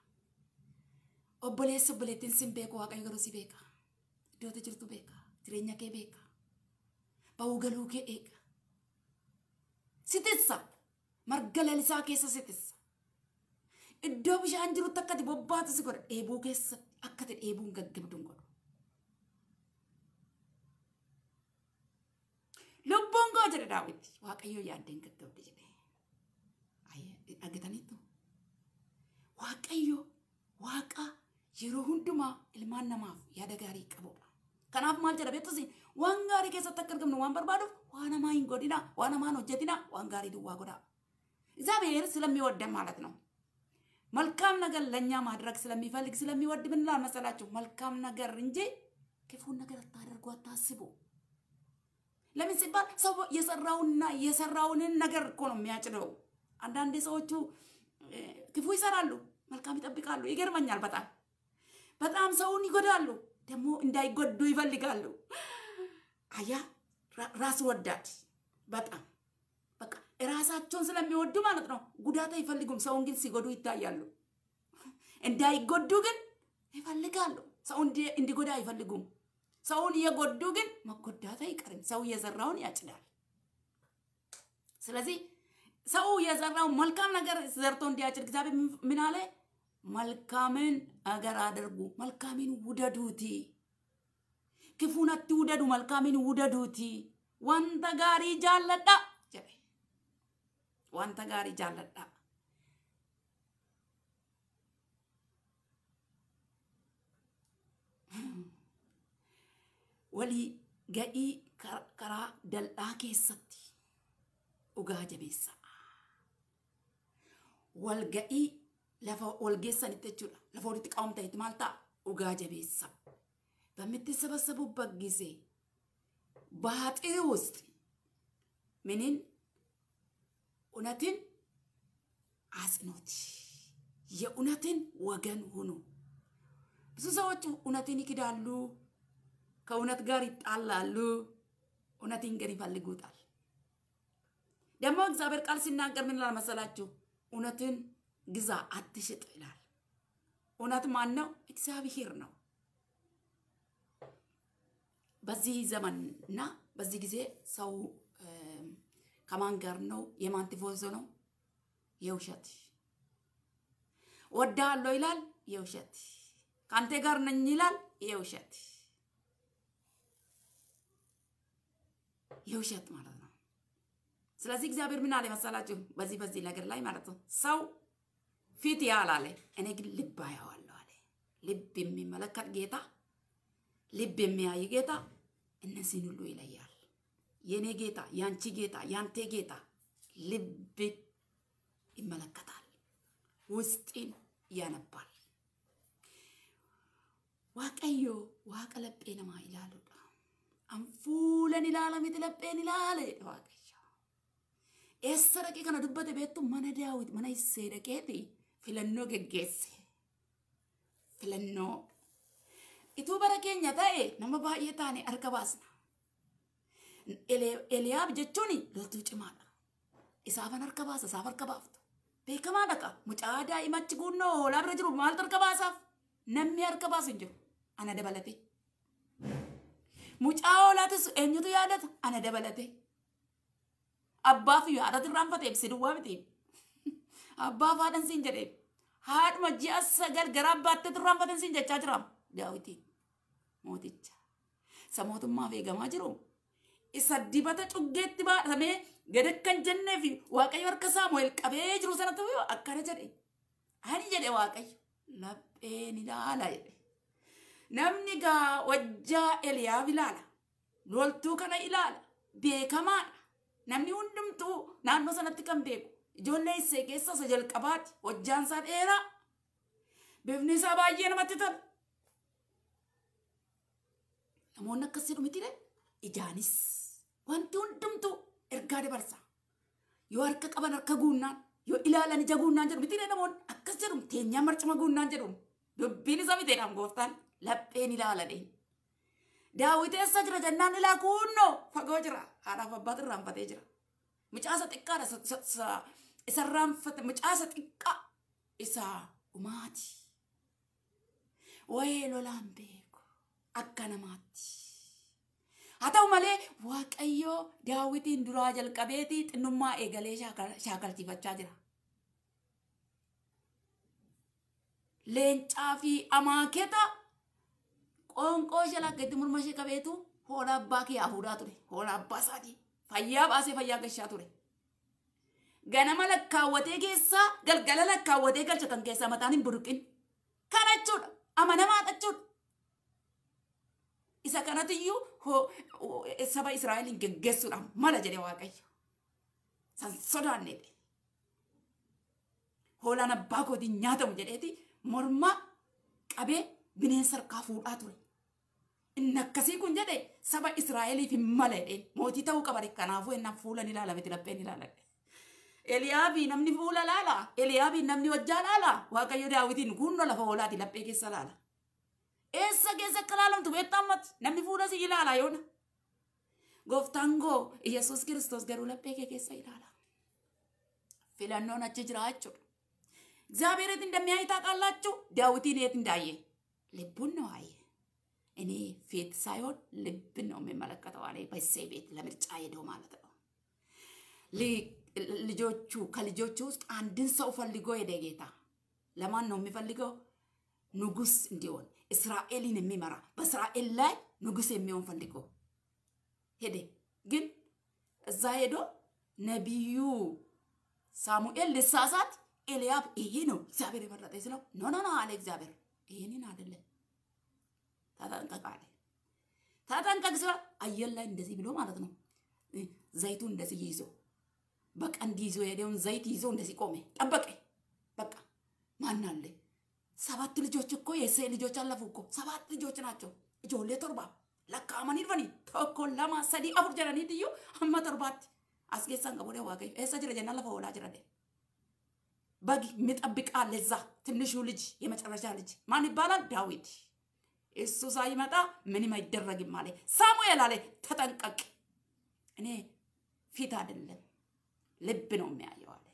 Obboleessi obboleettiin sin beeku, Waaqayyo garuu si beeka. Iddoo jirtu beeka, jireenya kee beeka. ba'ugaluu kee eega. Sitissa marga lalisaa keessa sitissa. Iddoo bishaan jirutti akka ati bobbaatu si godha dheebuu keessatti akka ati dheebuun gaggabduun godhu. Lubbuun koo jedhe daawwitti waaqayyoo yaaddeen gaggabde jedhe. Dhagataniittu. Waaqayyo waaqa yeroo hundumaa ilmaan namaaf yaada gaarii qabudha. Kanaaf maal jedha beektu waan gaarii keessatti akka argamnu waan barbaaduuf waan hamaa hin godhina waan hamaan hojjetina waan gaarii duwwaa godha እግዚአብሔር ስለሚወደን ማለት ነው። መልካም ነገር ለእኛ ማድረግ ስለሚፈልግ ስለሚወድ ምን ይላል መሰላችሁ? መልካም ነገር እንጂ ክፉን ነገር አታደርጉ፣ አታስቡ። ለምን ሲባል ሰው የሰራውንና የሰራውንን ነገር እኮ ነው የሚያጭደው። አንዳንድ ሰዎቹ ክፉ ይሰራሉ፣ መልካም ይጠብቃሉ። ይገርመኛል በጣም በጣም ሰውን ይጎዳሉ፣ ደግሞ እንዳይጎዱ ይፈልጋሉ። አያ ራስ ወዳድ በጣም በቃ ራሳቸውን ስለሚወዱ ማለት ነው። ጉዳት አይፈልጉም። ሰውን ግን ሲጎዱ ይታያሉ። እንዳይጎዱ ግን ይፈልጋሉ። ሰው እንዲጎዳ አይፈልጉም። ሰውን እየጎዱ ግን መጎዳት አይቀርም። ሰው እየዘራውን ያጭዳል። ስለዚህ ሰው የዘራው መልካም ነገር ዘርቶ እንዲያጭድ እግዚአብሔር ምን አለ? መልካምን ነገር አድርጉ፣ መልካምን ውደዱት። kifunatti hudadu malkaamin hudaduuti wanta gaarii jaalladha wanta gaarii jaalladha walii ga'ii karaa daldaa keessatti dhugaa jabeessa wal ga'ii lafa wal geessanitti jechuudha lafa walitti qabamtanitti maal ta'a dhugaa jabeessa በምትሰበሰቡበት ጊዜ በኃጢ ውስጥ ምንን እውነትን አጽኖት የእውነትን ወገን ሁኑ። ብዙ ሰዎች እውነትን ይክዳሉ፣ ከእውነት ጋር ይጣላሉ፣ እውነትን ግን ይፈልጉታል። ደግሞ እግዚአብሔር ቃል ሲናገር ምን ላል መሰላችሁ? እውነትን ግዛ አትሽጥ ይላል። እውነት ማን ነው? እግዚአብሔር ነው። በዚህ ዘመን እና በዚህ ጊዜ ሰው ከማን ጋር ነው? የማን ቲፎዞ ነው? የውሸት ወዳለው ይላል፣ የውሸት ከአንተ ጋር ነኝ ይላል፣ የውሸት የውሸት ማለት ነው። ስለዚህ እግዚአብሔር ምን አለ መሰላችሁ? በዚህ በዚህ ነገር ላይ ማለት ነው ሰው ፊት ያላለ አለ፣ እኔ ግን ልብ አየዋለሁ አለ። ልብ የሚመለከት ጌታ፣ ልብ የሚያይ ጌታ እነዚህን ሁሉ ይለያል። የእኔ ጌታ፣ የአንቺ ጌታ፣ የአንተ ጌታ ልብ ይመለከታል፣ ውስጤን ያነባል። ዋቀዮ ዋቀ ለጴነማ ይላሉ አንፉለን ይላለ ሚትለጴን ይላለ ዋቀዮ ኤስ ደቂቀ ቤቱ መነ ዳዊት መነ ፊለኖ ገጌሴ ፊለኖ ituu bara keenya ta'e nama baay'ee taane harka baasna. Eliyaab jechuun loltuu cimaadha. Isaafan harka baasa, isaaf harka baaftu. Beekamaa dhaqa. Mucaa daa'imachi guunnoo hoolaa bira jiru maaltu harka baasaaf? Namni harka baasu hin jiru. Ana dabalate. Mucaa hoolaatis eenyutu yaadata? Ana dabalate. Abbaaf yoo haadhatu irraanfateef si duwwaa miti. Abbaaf haadhan siin jedhee. Haadhuma ji'a sagal gara abbaatti irraanfatan siin jechaa jiraama. Daawiti mooticha. Isa mootummaa feegamaa jiru. Isa dibata cuggeetti baadhamee gad akkan jennee fi Waaqayyo harka Saamu'eel qabee jiru sanatti akkana jedhe. Ani jedhe Waaqayyo lapheen ilaala jedhe. Namni gaa wajjaa Eliyaab ilaala. Loltuu kana ilaala. Beekamaadha. Namni hundumtuu naannoo sanatti kan beeku. Ijoollee isee keessa isa jalqabaati. Wajjaan isaa dheeraa. Bifni isaa baay'ee namatti tola. namoonni akkasii dhumitire ijaanis wanti hundumtu ergaa dabarsa yoo harka qaban harka guunnaan yoo ilaalan ija guunnaan jedhu miti mitire namoonni akkas jedhu teenyaan marcama guunnaan jedhu dubbiin isa miti miteedhaan gooftaan lapheen ilaaladhe. Daawwiti eessa jira jennaan ilaa kuunnoo fagoo jira haadhaaf abbaatu irraanfatee jira mucaasa xiqqaadha isa irraanfate mucaasa xiqqaa isa umaati. Wayee lolaan bee akka namaatti. Haa ta'u malee Waaqayyoo daawwitiin duraa jalqabeetii xinnummaa eegalee shaakalchiifachaa jira. Leencaa fi amaaketa qonqoo shala gadi morma ishee qabeetu hoolaa abbaa kee hafuudhaa ture. Hoolaa abbaa isaatii fayyaa baasee fayyaa gashaa ture. Ganama lakkaawwatee keessaa galgala lakkaawwatee galchatan keessaa mataan hin buruqin. Kan jechuudha. Amanamaa jechuudha. isa kanatiyyuu saba Israa'eliin geggeessuudhaan mala jedhe Waaqayyo. San sodaannedhe. Hoolaan abbaa kootiin nyaatamu jedheeti morma qabee bineensa harkaa fuudhaa ture. Inni akkasii kun jedhe saba Israa'eliif hin mala jedhe mootii ta'uu qaba kanaafuu innaan fuula ni ilaalame tilaphee ni ilaalame. Eliyaabii namni fuula laala. Eliyaabii namni wajjaa laala. Waaqayyo daawitiin kunno lafa hoolaati laphee keessa laala. eessa keessa akka laalamtu beektammatti namni fuudhas ilaala yoona. Gooftaan koo Iyyasuus Kiristoos garuu laphee kee keessa ilaala. Filannoon achi jira jechuudha. እግዚአብሔር የት እንደሚያይ ታውቃላችሁ? ዳዊትን የት እንዳየ ልቡን ነው አየ። እኔ ፊት ሳይሆን ልብን ነው የሚመለከተው አለ። በእሴይ ቤት ለምርጫ ሄደው ማለት ነው። ልጆቹ ከልጆቹ ውስጥ አንድን ሰው ፈልጎ ሄደ ጌታ። ለማን ነው የሚፈልገው? ንጉስ እንዲሆን እስራኤልን የሚመራ በእስራኤል ላይ ንጉስ የሚሆን ፈልጎ ሄደ። ግን እዛ ሄዶ ነቢዩ ሳሙኤል ልሳሳት ኤልያብ ይሄ ነው እግዚአብሔር የመረጠ ስለው ኖ ኖ ኖ አለ እግዚአብሔር። ይሄንን አይደለም ተጠንቀቅ አለ። ተጠንቀቅ ስራ አየር ላይ እንደዚህ ብሎ ማለት ነው። ዘይቱ እንደዚህ ይዞ በቀንድ ይዞ ሄደውን ዘይት ይዞ እንደዚህ ቆመ ጠበቀ። በቃ ማን አለ ሰባት ልጆች እኮ የሴ ልጆች አለፉ እኮ ሰባት ልጆች ናቸው። እጆሌ ቶርባ ለካ አመን ይርበኒ ቶኮ አፉር ጀረኒ ድዩ አማ ቶርባቲ አስጌሳን ገቦደ ዋገዩ ኤሰ ጅረ ጀና ለፈ ወላ ጅረደ በግ ሚጠብቃ ለዛ ትንሹ ልጅ የመጨረሻ ልጅ ማን ይባላል? ዳዊት እሱ ሳይመጣ ምንም አይደረግም አለ። ሳሙኤል አለ ተጠንቀቅ፣ እኔ ፊት አይደለም ልብ ነው የሚያየው አለ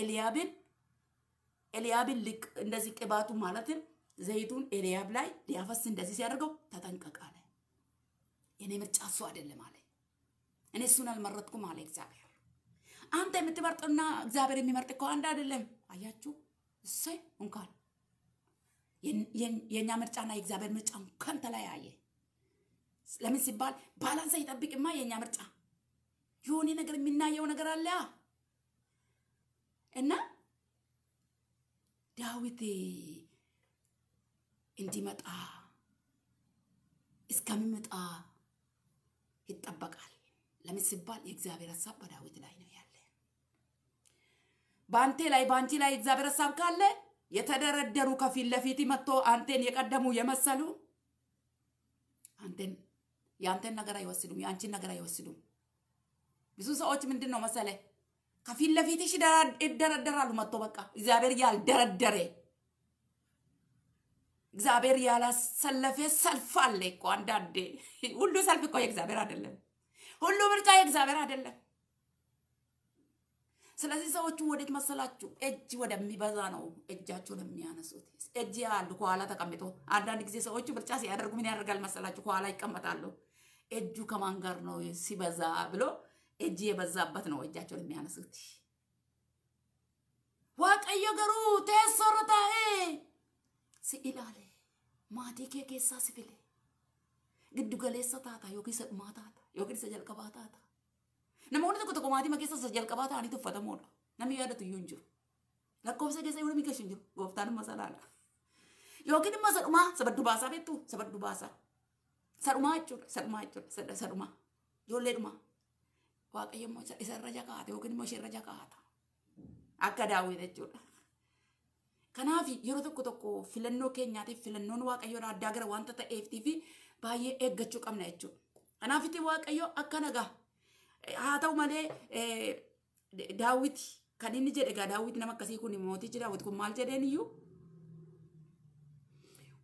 ኤልያብን ኤልያብን ልቅ እንደዚህ ቅባቱ ማለትም ዘይቱን ኤልያብ ላይ ሊያፈስ እንደዚህ ሲያደርገው ተጠንቀቃለ። የኔ ምርጫ እሱ አይደለም አለ። እኔ እሱን አልመረጥኩም አለ እግዚአብሔር። አንተ የምትመርጥና እግዚአብሔር የሚመርጥ እኮ አንድ አይደለም። አያችሁ? እሰይ እንኳን የእኛ ምርጫና የእግዚአብሔር ምርጫ እንኳን ተለያየ። ለምን ሲባል ባላንስ አይጠብቅማ የእኛ ምርጫ የሆነ ነገር የሚናየው ነገር አለ እና ዳዊት እንዲመጣ እስከሚመጣ ይጠበቃል። ለምን ሲባል የእግዚአብሔር ሀሳብ በዳዊት ላይ ነው ያለ። በአንቴ ላይ በአንቺ ላይ የእግዚአብሔር ሀሳብ ካለ የተደረደሩ ከፊት ለፊት መጥቶ አንቴን የቀደሙ የመሰሉ አንተን የአንተን ነገር አይወስዱም፣ የአንቺን ነገር አይወስዱም። ብዙ ሰዎች ምንድን ነው መሰለህ ከፊት ለፊትሽ ይደረደራሉ። መጥቶ በቃ እግዚአብሔር ያልደረደረ እግዚአብሔር ያላሰለፈ ሰልፍ አለ እኮ አንዳንዴ። ሁሉ ሰልፍ እኮ የእግዚአብሔር አይደለም። ሁሉ ምርጫ የእግዚአብሔር አይደለም። ስለዚህ ሰዎቹ ወዴት መሰላችሁ? እጅ ወደሚበዛ ነው እጃቸውን የሚያነሱት። እጅ ያሉ ከኋላ ተቀምጦ አንዳንድ ጊዜ ሰዎቹ ምርጫ ሲያደርጉ ምን ያደርጋል መሰላችሁ? ከኋላ ይቀመጣሉ። እጁ ከማን ጋር ነው ሲበዛ ብሎ እጅ የበዛበት ነው እጃቸውን የሚያነሱት። ዋቀዮ ገሩ ቴሶሮታ ሲኢላለ ማቲኬ ኬሳ ሲፊሌ giddu galeessa taata yookiin isa dhumaa taata yookiin isa jalqabaa taata. Namoonni tokko tokko maatima keessa isa jalqabaa ta'aniitu uffatamoodha. Namni yaadatu iyyuu hin jiru. Lakkoofsa keessa yoo namni keessa hin jiru gooftaan dhimma salaala. Yookiin dhimma isa dhumaa sabaddu baasaa beektu sabaddu baasaa. Sadhumaa jechuudha sadhumaa jechuudha sadhumaa. Ijoollee dhumaa. waaqayyoon isarra jakaate yookiin immoo isheerra jakaata. Akka daawwii jechuudha. Kanaaf yeroo tokko tokko filannoo keenyaatiif filannoon waaqayyoodha addaa gara wanta ta'eefii baay'ee eeggachuu qabna jechuudha. Kanaafitti waaqayyo akka nagaa haa ta'u malee daawwiti kan inni jedhe egaa daawwiti nama akkasii kun mootichi daawwiti kun maal jedheen iyyuu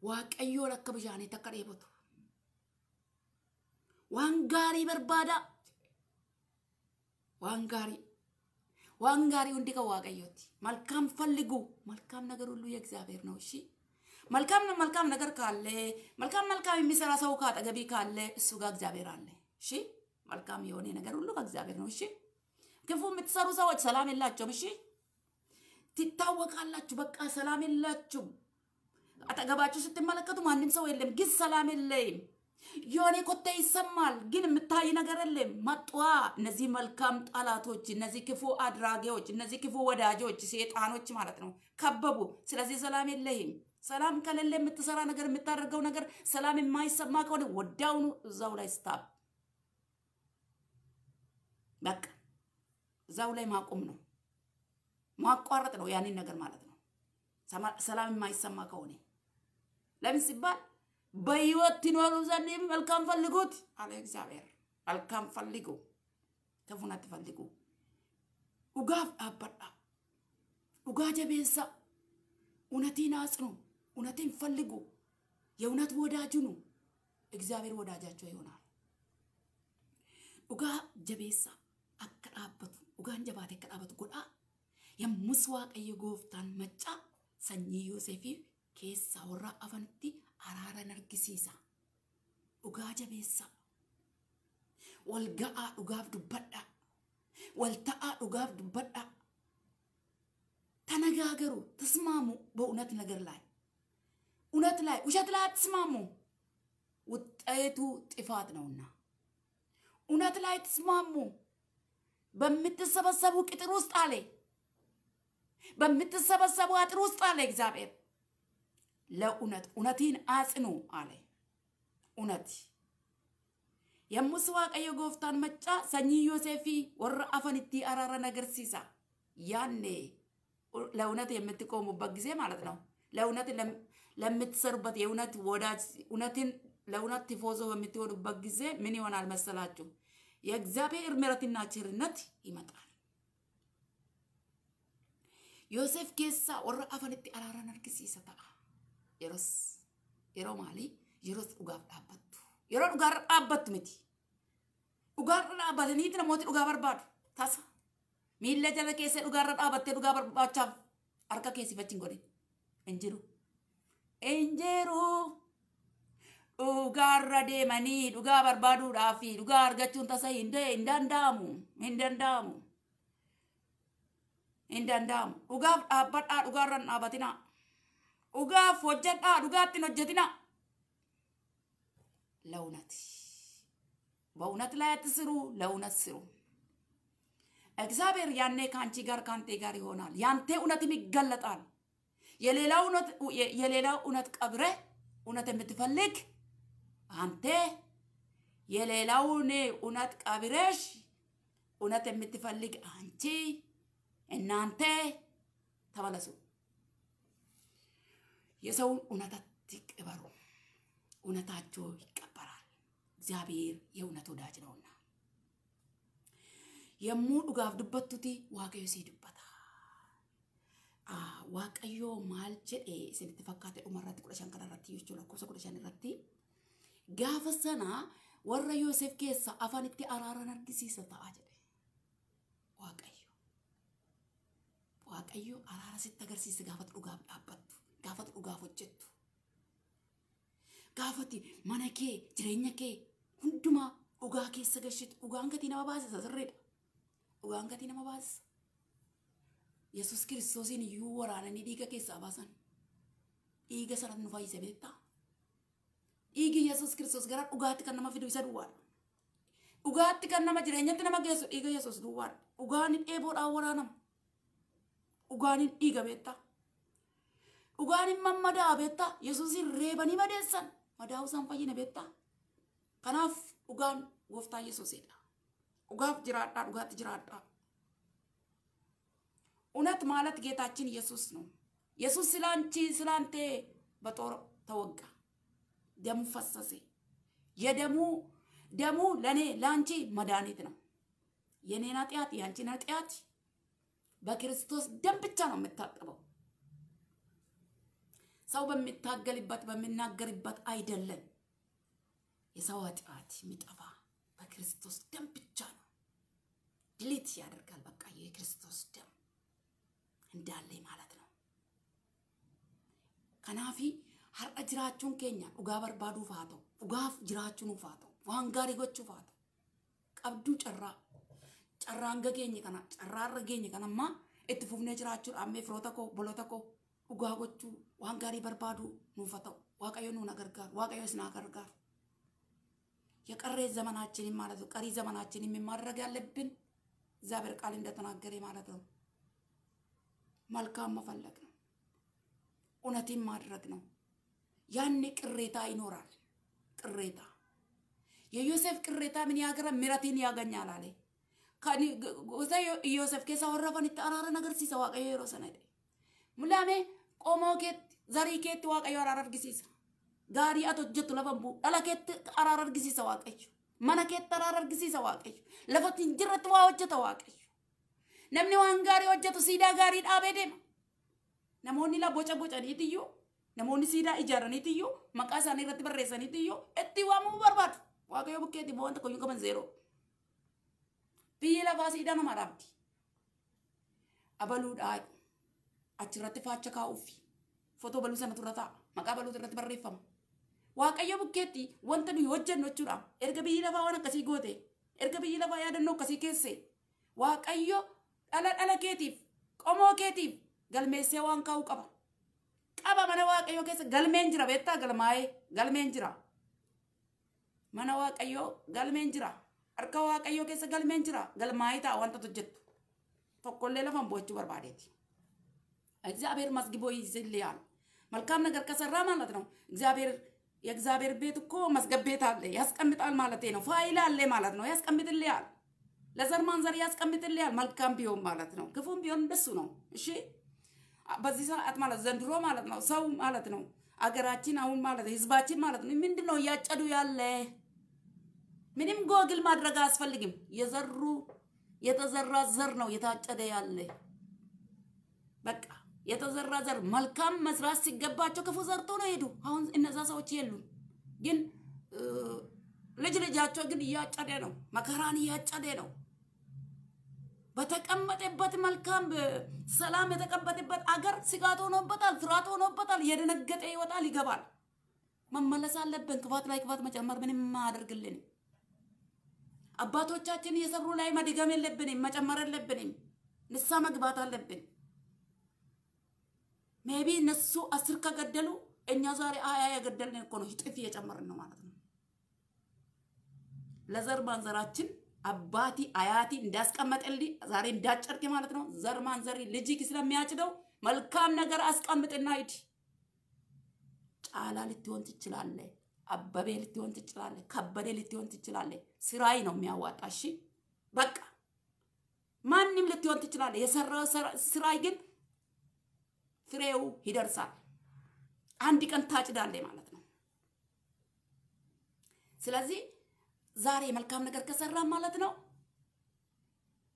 waaqayyoon akka bishaaniitti akka dheebotu waan gaarii barbaadaa waan gaarii waan gaarii መልካም kan waaqayyooti ነገር ሁሉ የእግዚአብሔር ነው። እሺ መልካም መልካም ነገር ካለ መልካም መልካም የሚሰራ ሰው ከአጠገቢ ካለ እሱ ጋር እግዚአብሔር አለ። እሺ መልካም የሆነ ነገር ሁሉ ከእግዚአብሔር ነው። እሺ ክፉ የምትሰሩ ሰዎች ሰላም የላቸውም። እሺ ትታወቃላችሁ። በቃ ሰላም የላችሁም። አጠገባችሁ ስትመለከቱ ማንም ሰው የለም፣ ግን ሰላም የለይም። የሆነ ኮታ ይሰማል፣ ግን የምታይ ነገር የለም። መጧ እነዚህ መልካም ጠላቶች፣ እነዚህ ክፉ አድራጊዎች፣ እነዚህ ክፉ ወዳጆች፣ ሴጣኖች ማለት ነው ከበቡ። ስለዚህ ሰላም የለህም። ሰላም ከሌለ የምትሰራ ነገር የምታደርገው ነገር ሰላም የማይሰማ ከሆነ ወዳውኑ እዛው ላይ ስታብ፣ በቃ እዛው ላይ ማቆም ነው ማቋረጥ ነው ያንን ነገር ማለት ነው። ሰላም የማይሰማ ከሆነ ለምን ሲባል በህይወት ትኖሩ ዘንድ መልካም ፈልጉት አለ እግዚአብሔር። መልካም ፈልጉ፣ ክፉን አትፈልጉ። ኡጋፍ ዳበዳ ኡጋ ጀቤሳ እውነትን አጽኑ፣ እውነትን ፈልጉ። የእውነት ወዳጅ ሁኑ፣ እግዚአብሔር ወዳጃቸው ይሆናል። ኡጋ ጀቤሳ akka dhaabbatu dhugaan jabaatee akka dhaabbatu godhaa yommus waaqayyo gooftaan maccaa sanyii Yoosefii keessaa warra afanitti araaran argisiisa. Dhugaa jabeessa. Wal ga'aa dhugaaf dubbadha. Wal ta'aa dhugaaf dubbadha. Tanagaagaru tismaamu በእውነት ነገር ላይ እውነት ላይ ውሸት ላይ አትስማሙ። ውጤቱ ጥፋት ነውና እውነት ላይ ትስማሙ። በምትሰበሰቡ ቅጥር ውስጥ አለ፣ በምትሰበሰቡ አጥር ውስጥ አለ እግዚአብሔር ለእውነት እውነቴን አጽኑ አለ። እውነት የምስዋ ቀየ ጎፍታን መጫ ሰኚ ዮሴፊ ወር አፈንቲ አራረ ነገር ሲሳ ያኔ ለእውነት የምትቆሙበት ጊዜ ማለት ነው። ለእውነት ለምትሰሩበት የእውነት ወዳጅ እውነትን ለእውነት ትፎዞ በምትሆኑበት ጊዜ ምን ይሆናል መሰላችሁ? የእግዚአብሔር ምሕረትና ችርነት ይመጣል። ዮሴፍ ኬሳ ወረ አፈንቲ አራራ ነርግስ ይሰጠል yeroos yeroo maalii yeroos dhugaaf dhaabbattu yeroo dhugaarra dhaabbattu miti dhugaarra dhaabbataniiti namooti dhugaa barbaadu tasa miilla jala keessee dhugaarra dhaabattee dhugaa barbaachaaf harka keessifachi hin godhin injiru injiru dhugaarra deemanii dhugaa barbaaduudhaaf dhugaa argachuun tasa hin danda'amu hin danda'amu hin danda'amu dhugaaf dhaabbadhaa dhugaarra hin dhaabatinaa. dhugaaf hojjedhaa dhugaatti hojjetina ለእውነት በእውነት ላይ አትስሩ ለእውነት ስሩ እግዚአብሔር ያኔ ከአንቺ ጋር ከአንቴ ጋር ይሆናል ያንቴ እውነትም ይገለጣል የሌላው እውነት ቀብረ እውነት የምትፈልግ አንተ የሌላውን እውነት ቀብረሽ እውነት የምትፈልግ አንቺ እናንተ ተመለሱ የሰውን እውነት አትቅበሩ፣ እውነታቸው ይቀበራል። እግዚአብሔር የእውነት ወዳጅ ነውና የሙ ዱጋፍ ዱበቱቲ waaqayዮ ሲድበታ waaqayyo maal jedhe isinitti fakkaate dhumarratti kudha shan kana irratti jechuun lakkoofsa kudha shan irratti gaafa sana warra Yoosef keessa afanitti araaran argisiisa ta'a jedhe waaqayyo waaqayyo araara sitti agarsiisa gaafatu dhugaaf dhaabbattu u dhugaafoot jettu. Gaafati mana kee jireenya kee hundumaa dhugaa keessa gasheetu dhugaan gatii nama baasisa sirriidha. Dhugaan gatii nama baasisa. Yesuus kiristoosiin iyyuu waraananii dhiiga keessaa baasan. Dhiiga sanatti nu fayyisa beektaa? Dhiigi Yesus kiristoos gara dhugaatti kan nama fidu isa duwwaadha. Dhugaatti kan nama jireenyatti nama geessu Iga Yesus duwwaadha. Dhugaan hin dheeboodhaan waraanama. Dhugaan hin dhiiga beektaa? Dhugaan himman madaa beektaa Yesuusin reebanii madeessan madaa isaan fayyina beektaa. Kanaaf dhugaan gooftaa Yesuusidha. Dhugaaf jiraadhaa dhugaatti jiraadhaa. እውነት ማለት ጌታችን ኢየሱስ ነው። ኢየሱስ ስላንቺ ስላንተ በጦር ተወጋ፣ ደሙ ፈሰሰ። የደሙ ደሙ ለኔ ለአንቺ መድኃኒት ነው። የኔና ጢያት የአንቺና ጢያት በክርስቶስ ደም ብቻ ነው የምታጠበው። ሰው በሚታገልበት በሚናገርበት አይደለም። የሰው ኃጢአት የሚጠፋ በክርስቶስ ደም ብቻ ነው። ድሊት ያደርጋል። በቃ የክርስቶስ ደም እንዳለ ማለት ነው። ከናፊ ሀርአ ጅራችሁን ኬኛ ዱጋ በርባዱ ፋቶ ዱጋፍ ጅራችሁን ፋቶ ዋን ጎቹ ፋቶ ቀብዱ ጨራ ጨራንገ ኬኝ ከና ጨራረ ኬኝ ከናማ እት ፉፍኔ ጅራችሁን አሜ ፍሮተኮ ቦሎተኮ dhugaa gochuu waan gaarii barbaaduu nuuf ta'u waaqayyo nu gargaaru waaqayyo isna gargaaru የቀሬ ዘመናችንን ማለት ነው ቀሪ ዘመናችንን ምን ማድረግ ያለብን እግዚአብሔር ቃል እንደተናገረ ማለት ነው መልካም መፈለግ ነው እውነትን ማድረግ ነው ያኔ ቅሬታ ይኖራል ቅሬታ የዮሴፍ ቅሬታ ምን ያገረ ምረትን ያገኛል አለ ከኒ ዮሴፍ ከሰወረፈን ተአራረ ነገር ሲሰዋቀ የሮሰነ ሙላሜ qomoo keetti zarii keetti waaqayyo araara argisiisa. Gaarii ati hojjettu lafa bu'u dhala keetti araara argisiisa waaqayyo. Mana keetti araara argisiisa waaqayyo. Lafa ittiin jirratti waa hojjeta waaqayyo. Namni waan gaarii hojjetu siidaa gaarii dhaabee deema. Namoonni la boca bocaniiti iyyuu namoonni siidaa ijaaraniiti iyyuu maqaa isaanii irratti barreessaniiti iyyuu itti waamuu barbaadu. Waaqayyo bukkeetti waan tokko qaban zeeroo. Biyyi lafaa siidaa nama dhaabdi. Abaluudhaa achirratti faacha kaa'uufi fotoo baluu sanatu irra taa'a maqaa baluutu irratti barreeffama. Waaqayyo bukkeetti wanta nuyi hojjennu jechuudha. Erga biyyi lafaa waan akkasii goote, erga biyyi lafaa yaadannoo akkasii keesse, Waaqayyo dhala dhala keetiif, qomoo keetiif galmeessee waan qaba. Qaba mana Waaqayyoo keessa galmeen jira beektaa galmaa'ee galmeen jira. Mana Waaqayyoo galmeen jira. Harka Waaqayyoo keessa galmeen jira. Galmaa'ee ta'a wanta hojjettu. Tokkollee lafan boochuu barbaadeeti. እግዚአብሔር መዝግቦ ይዝልያል። መልካም ነገር ከሰራ ማለት ነው። እግዚአብሔር የእግዚአብሔር ቤት እኮ መዝገብ ቤት አለ፣ ያስቀምጣል ማለት ነው። ፋይል አለ ማለት ነው። ያስቀምጥልያል፣ ለዘር ማንዘር ያስቀምጥልያል። መልካም ቢሆን ማለት ነው፣ ክፉም ቢሆን ደሱ ነው። እሺ በዚህ ሰዓት ማለት ዘንድሮ ማለት ነው ሰው ማለት ነው አገራችን አሁን ማለት ህዝባችን ማለት ነው ምንድን ነው እያጨዱ ያለ ምንም ጎግል ማድረግ አያስፈልግም። የዘሩ የተዘራ ዘር ነው የታጨደ ያለ በቃ የተዘራ ዘር መልካም መስራት ሲገባቸው ክፉ ዘርቶ ነው ሄዱ። አሁን እነዛ ሰዎች የሉ፣ ግን ልጅ ልጃቸው ግን እያጨደ ነው፣ መከራን እያጨደ ነው። በተቀመጠበት መልካም ሰላም የተቀመጠበት አገር ስጋት ሆኖበታል፣ ፍርሃት ሆኖበታል። የደነገጠ ይወጣል፣ ይገባል። መመለስ አለብን። ክፋት ላይ ክፋት መጨመር ምንም አያደርግልን። አባቶቻችን የሰሩ ላይ መድገም የለብንም፣ መጨመር የለብንም። ንሳ መግባት አለብን። ሜቢ እነሱ አስር ከገደሉ እኛ ዛሬ አያ የገደልን እኮ ነው፣ ጥፍ እየጨመርን ነው ማለት ነው። ለዘር ማንዘራችን አባቲ አያቲ እንዳስቀመጠልኝ ዛሬ እንዳጨርቅ ማለት ነው። ዘር ማንዘሪ ልጅክ ስለሚያጭደው መልካም ነገር አስቀምጥና ሂድ። ጫላ ልትሆን ትችላለ፣ አበቤ ልትሆን ትችላለ፣ ከበዴ ልትሆን ትችላለ። ስራይ ነው የሚያዋጣሽ። እሺ በቃ ማንም ልትሆን ትችላለ። የሰራው ስራይ ግን ፍሬው ይደርሳል። አንድ ቀን ታጭዳለ ማለት ነው። ስለዚህ ዛሬ መልካም ነገር ከሰራ ማለት ነው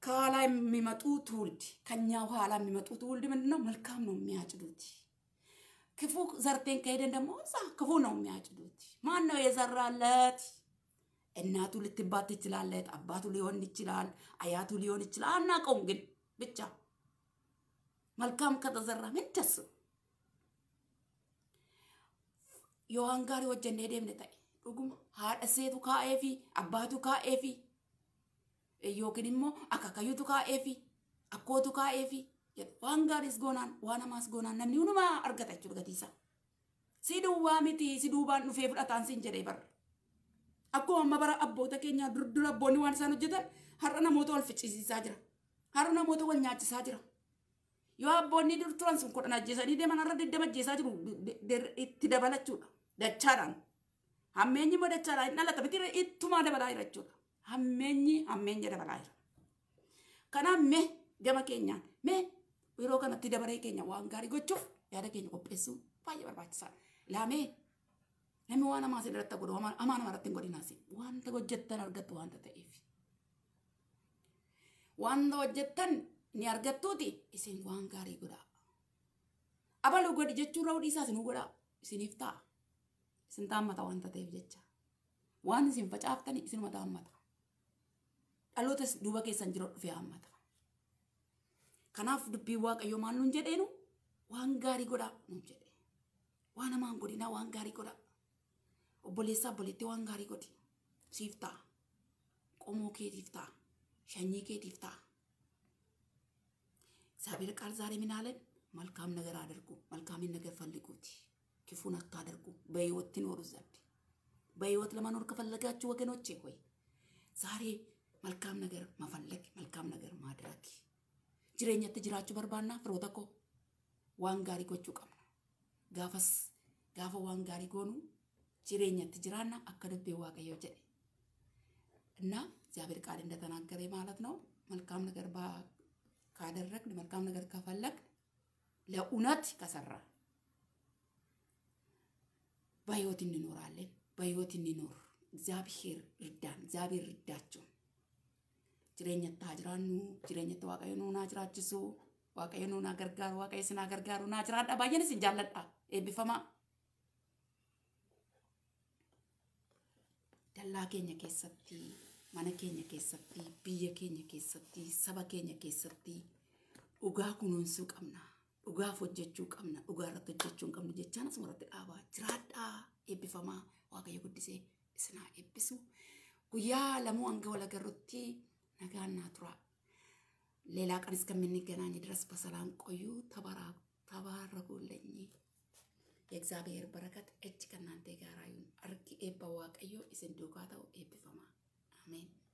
ከኋላ የሚመጡ ትውልድ ከኛ ኋላ የሚመጡ ትውልድ ምንድን ነው? መልካም ነው የሚያጭዱት። ክፉ ዘርተን ከሄደን ደግሞ እዛ ክፉ ነው የሚያጭዱት። ማን ነው የዘራለት? እናቱ ልትባት ትችላለት አባቱ ሊሆን ይችላል፣ አያቱ ሊሆን ይችላል። አናቀውም ግን ብቻ መልካም ከተዘራ ምን ደስ የዋን ጋሪ ወጀን ሄደምነ ታ'i dhuguma haadha seetu kaa'eefi abbaatu kaa'eefi yookiin immoo akaakayyuutu kaa'eefi akkootu kaa'eefi waan gaariis goonaan waan hamaas goonaan namni hundumaa argata jechuudha gatiisaa. Si duwwaa miti si duubaan dhufee fudhataan siin jedhee barra. Akkuma amma bara abboota keenya durdura abboonni waan isaan hojjetan har'a namoota wal ficcisiisaa jira. Har'a namoota wal nyaachisaa jira. yoo abboonni dur turan sun kudhan ni deeman har'a digdama ajjeesaa jiru itti dabalachuudha dachaadhaan. Hammeenyi immoo dachaadhaan hin dhalata bitira ittumaa dabalaa jira jechuudha. Hammeenyi hammeenya dabalaa jira. Kanaaf mee gama keenyaan mee yeroo kanatti dabaree keenya waan gaarii gochuuf yaada keenya qopheessuun baay'ee barbaachisaadha. Laamee namni waan hamaa asirratti godhu hamaa nama irratti hin godhinaas wanta hojjettan argattu wanta ta'eef. Wanta hojjettan ni argattuuti isin waan gaarii godhaa. Abaluu godhi jechuun raawuu dhiisaas nu godhaa isiniif ta'a. Isin taammata wanta ta'eef jecha. Waan isin facaaftani isinuma taammata. Dhaloota duuba keessan jiru dhufee haammata. Kanaaf dubbii waaqayyoo maal nuun jedheenu waan gaarii godhaa nuun jedhe. Waan hamaan godhinaa waan gaarii godhaa. Obboleessaa obboleettii waan gaarii godhi. Siif ta'a. Qomoo keetiif ta'a. Shanyii keetiif ta'a. እግዚአብሔር ቃል ዛሬ ምን አለን? መልካም ነገር አድርጉ፣ መልካምን ነገር ፈልጉት፣ ክፉን አታደርጉ፣ በህይወት ትኖሩ ዘንድ። በህይወት ለመኖር ከፈለጋችሁ ወገኖቼ ሆይ ዛሬ መልካም ነገር መፈለግ፣ መልካም ነገር ማድረግ ጅሬኛ ትጅራችሁ በርባና ፍሮተኮ ዋንጋሪ ጎቹ ቀምና ጋፈስ ጋፈ ዋንጋሪ ጎኑ ጅሬኛ ትጅራና አከደቤ ዋቀዮ ጀ እና እግዚአብሔር ቃል እንደተናገረ ማለት ነው መልካም ነገር ካደረግን፣ መልካም ነገር ከፈለግን፣ ለእውነት ከሰራ በህይወት እንኖራለን። በህይወት እንኖር። እግዚአብሔር እርዳን። እግዚአብሔር እርዳቸው። ጅሬኘታ ጅራኑ ጅሬኘታ ዋቀየኑ ናጅራችሱ ዋቀየኑ ናገርጋሩ ዋቀየስ ናገርጋሩ ናጅራዳ ባየንስ እንጃለጣ ኤቢፈማ dallaa keenya keessatti mana keenya keessatti biyya keenya keessatti saba keenya keessatti dhugaa kunuunsuu qabna dhugaaf hojjechuu qabna dhugaa irratti hojjechuu hin qabnu jechaan asuma irratti dhaabaa jiraadhaa eebbifamaa waaqayyo guddisee isinaa eebbisu guyyaa lamuu hanga walagarrutti nagaan naa tura ሌላ ቀን እስከምንገናኝ ድረስ በሰላም ቆዩ። ተባረኩልኝ። የእግዚአብሔር በረከት እጅ ከእናንተ ጋር ይሁን። እርቅ ኤባ ዋቀዮ ኢስን ዱጋ ተው ኤብፈማ Amén.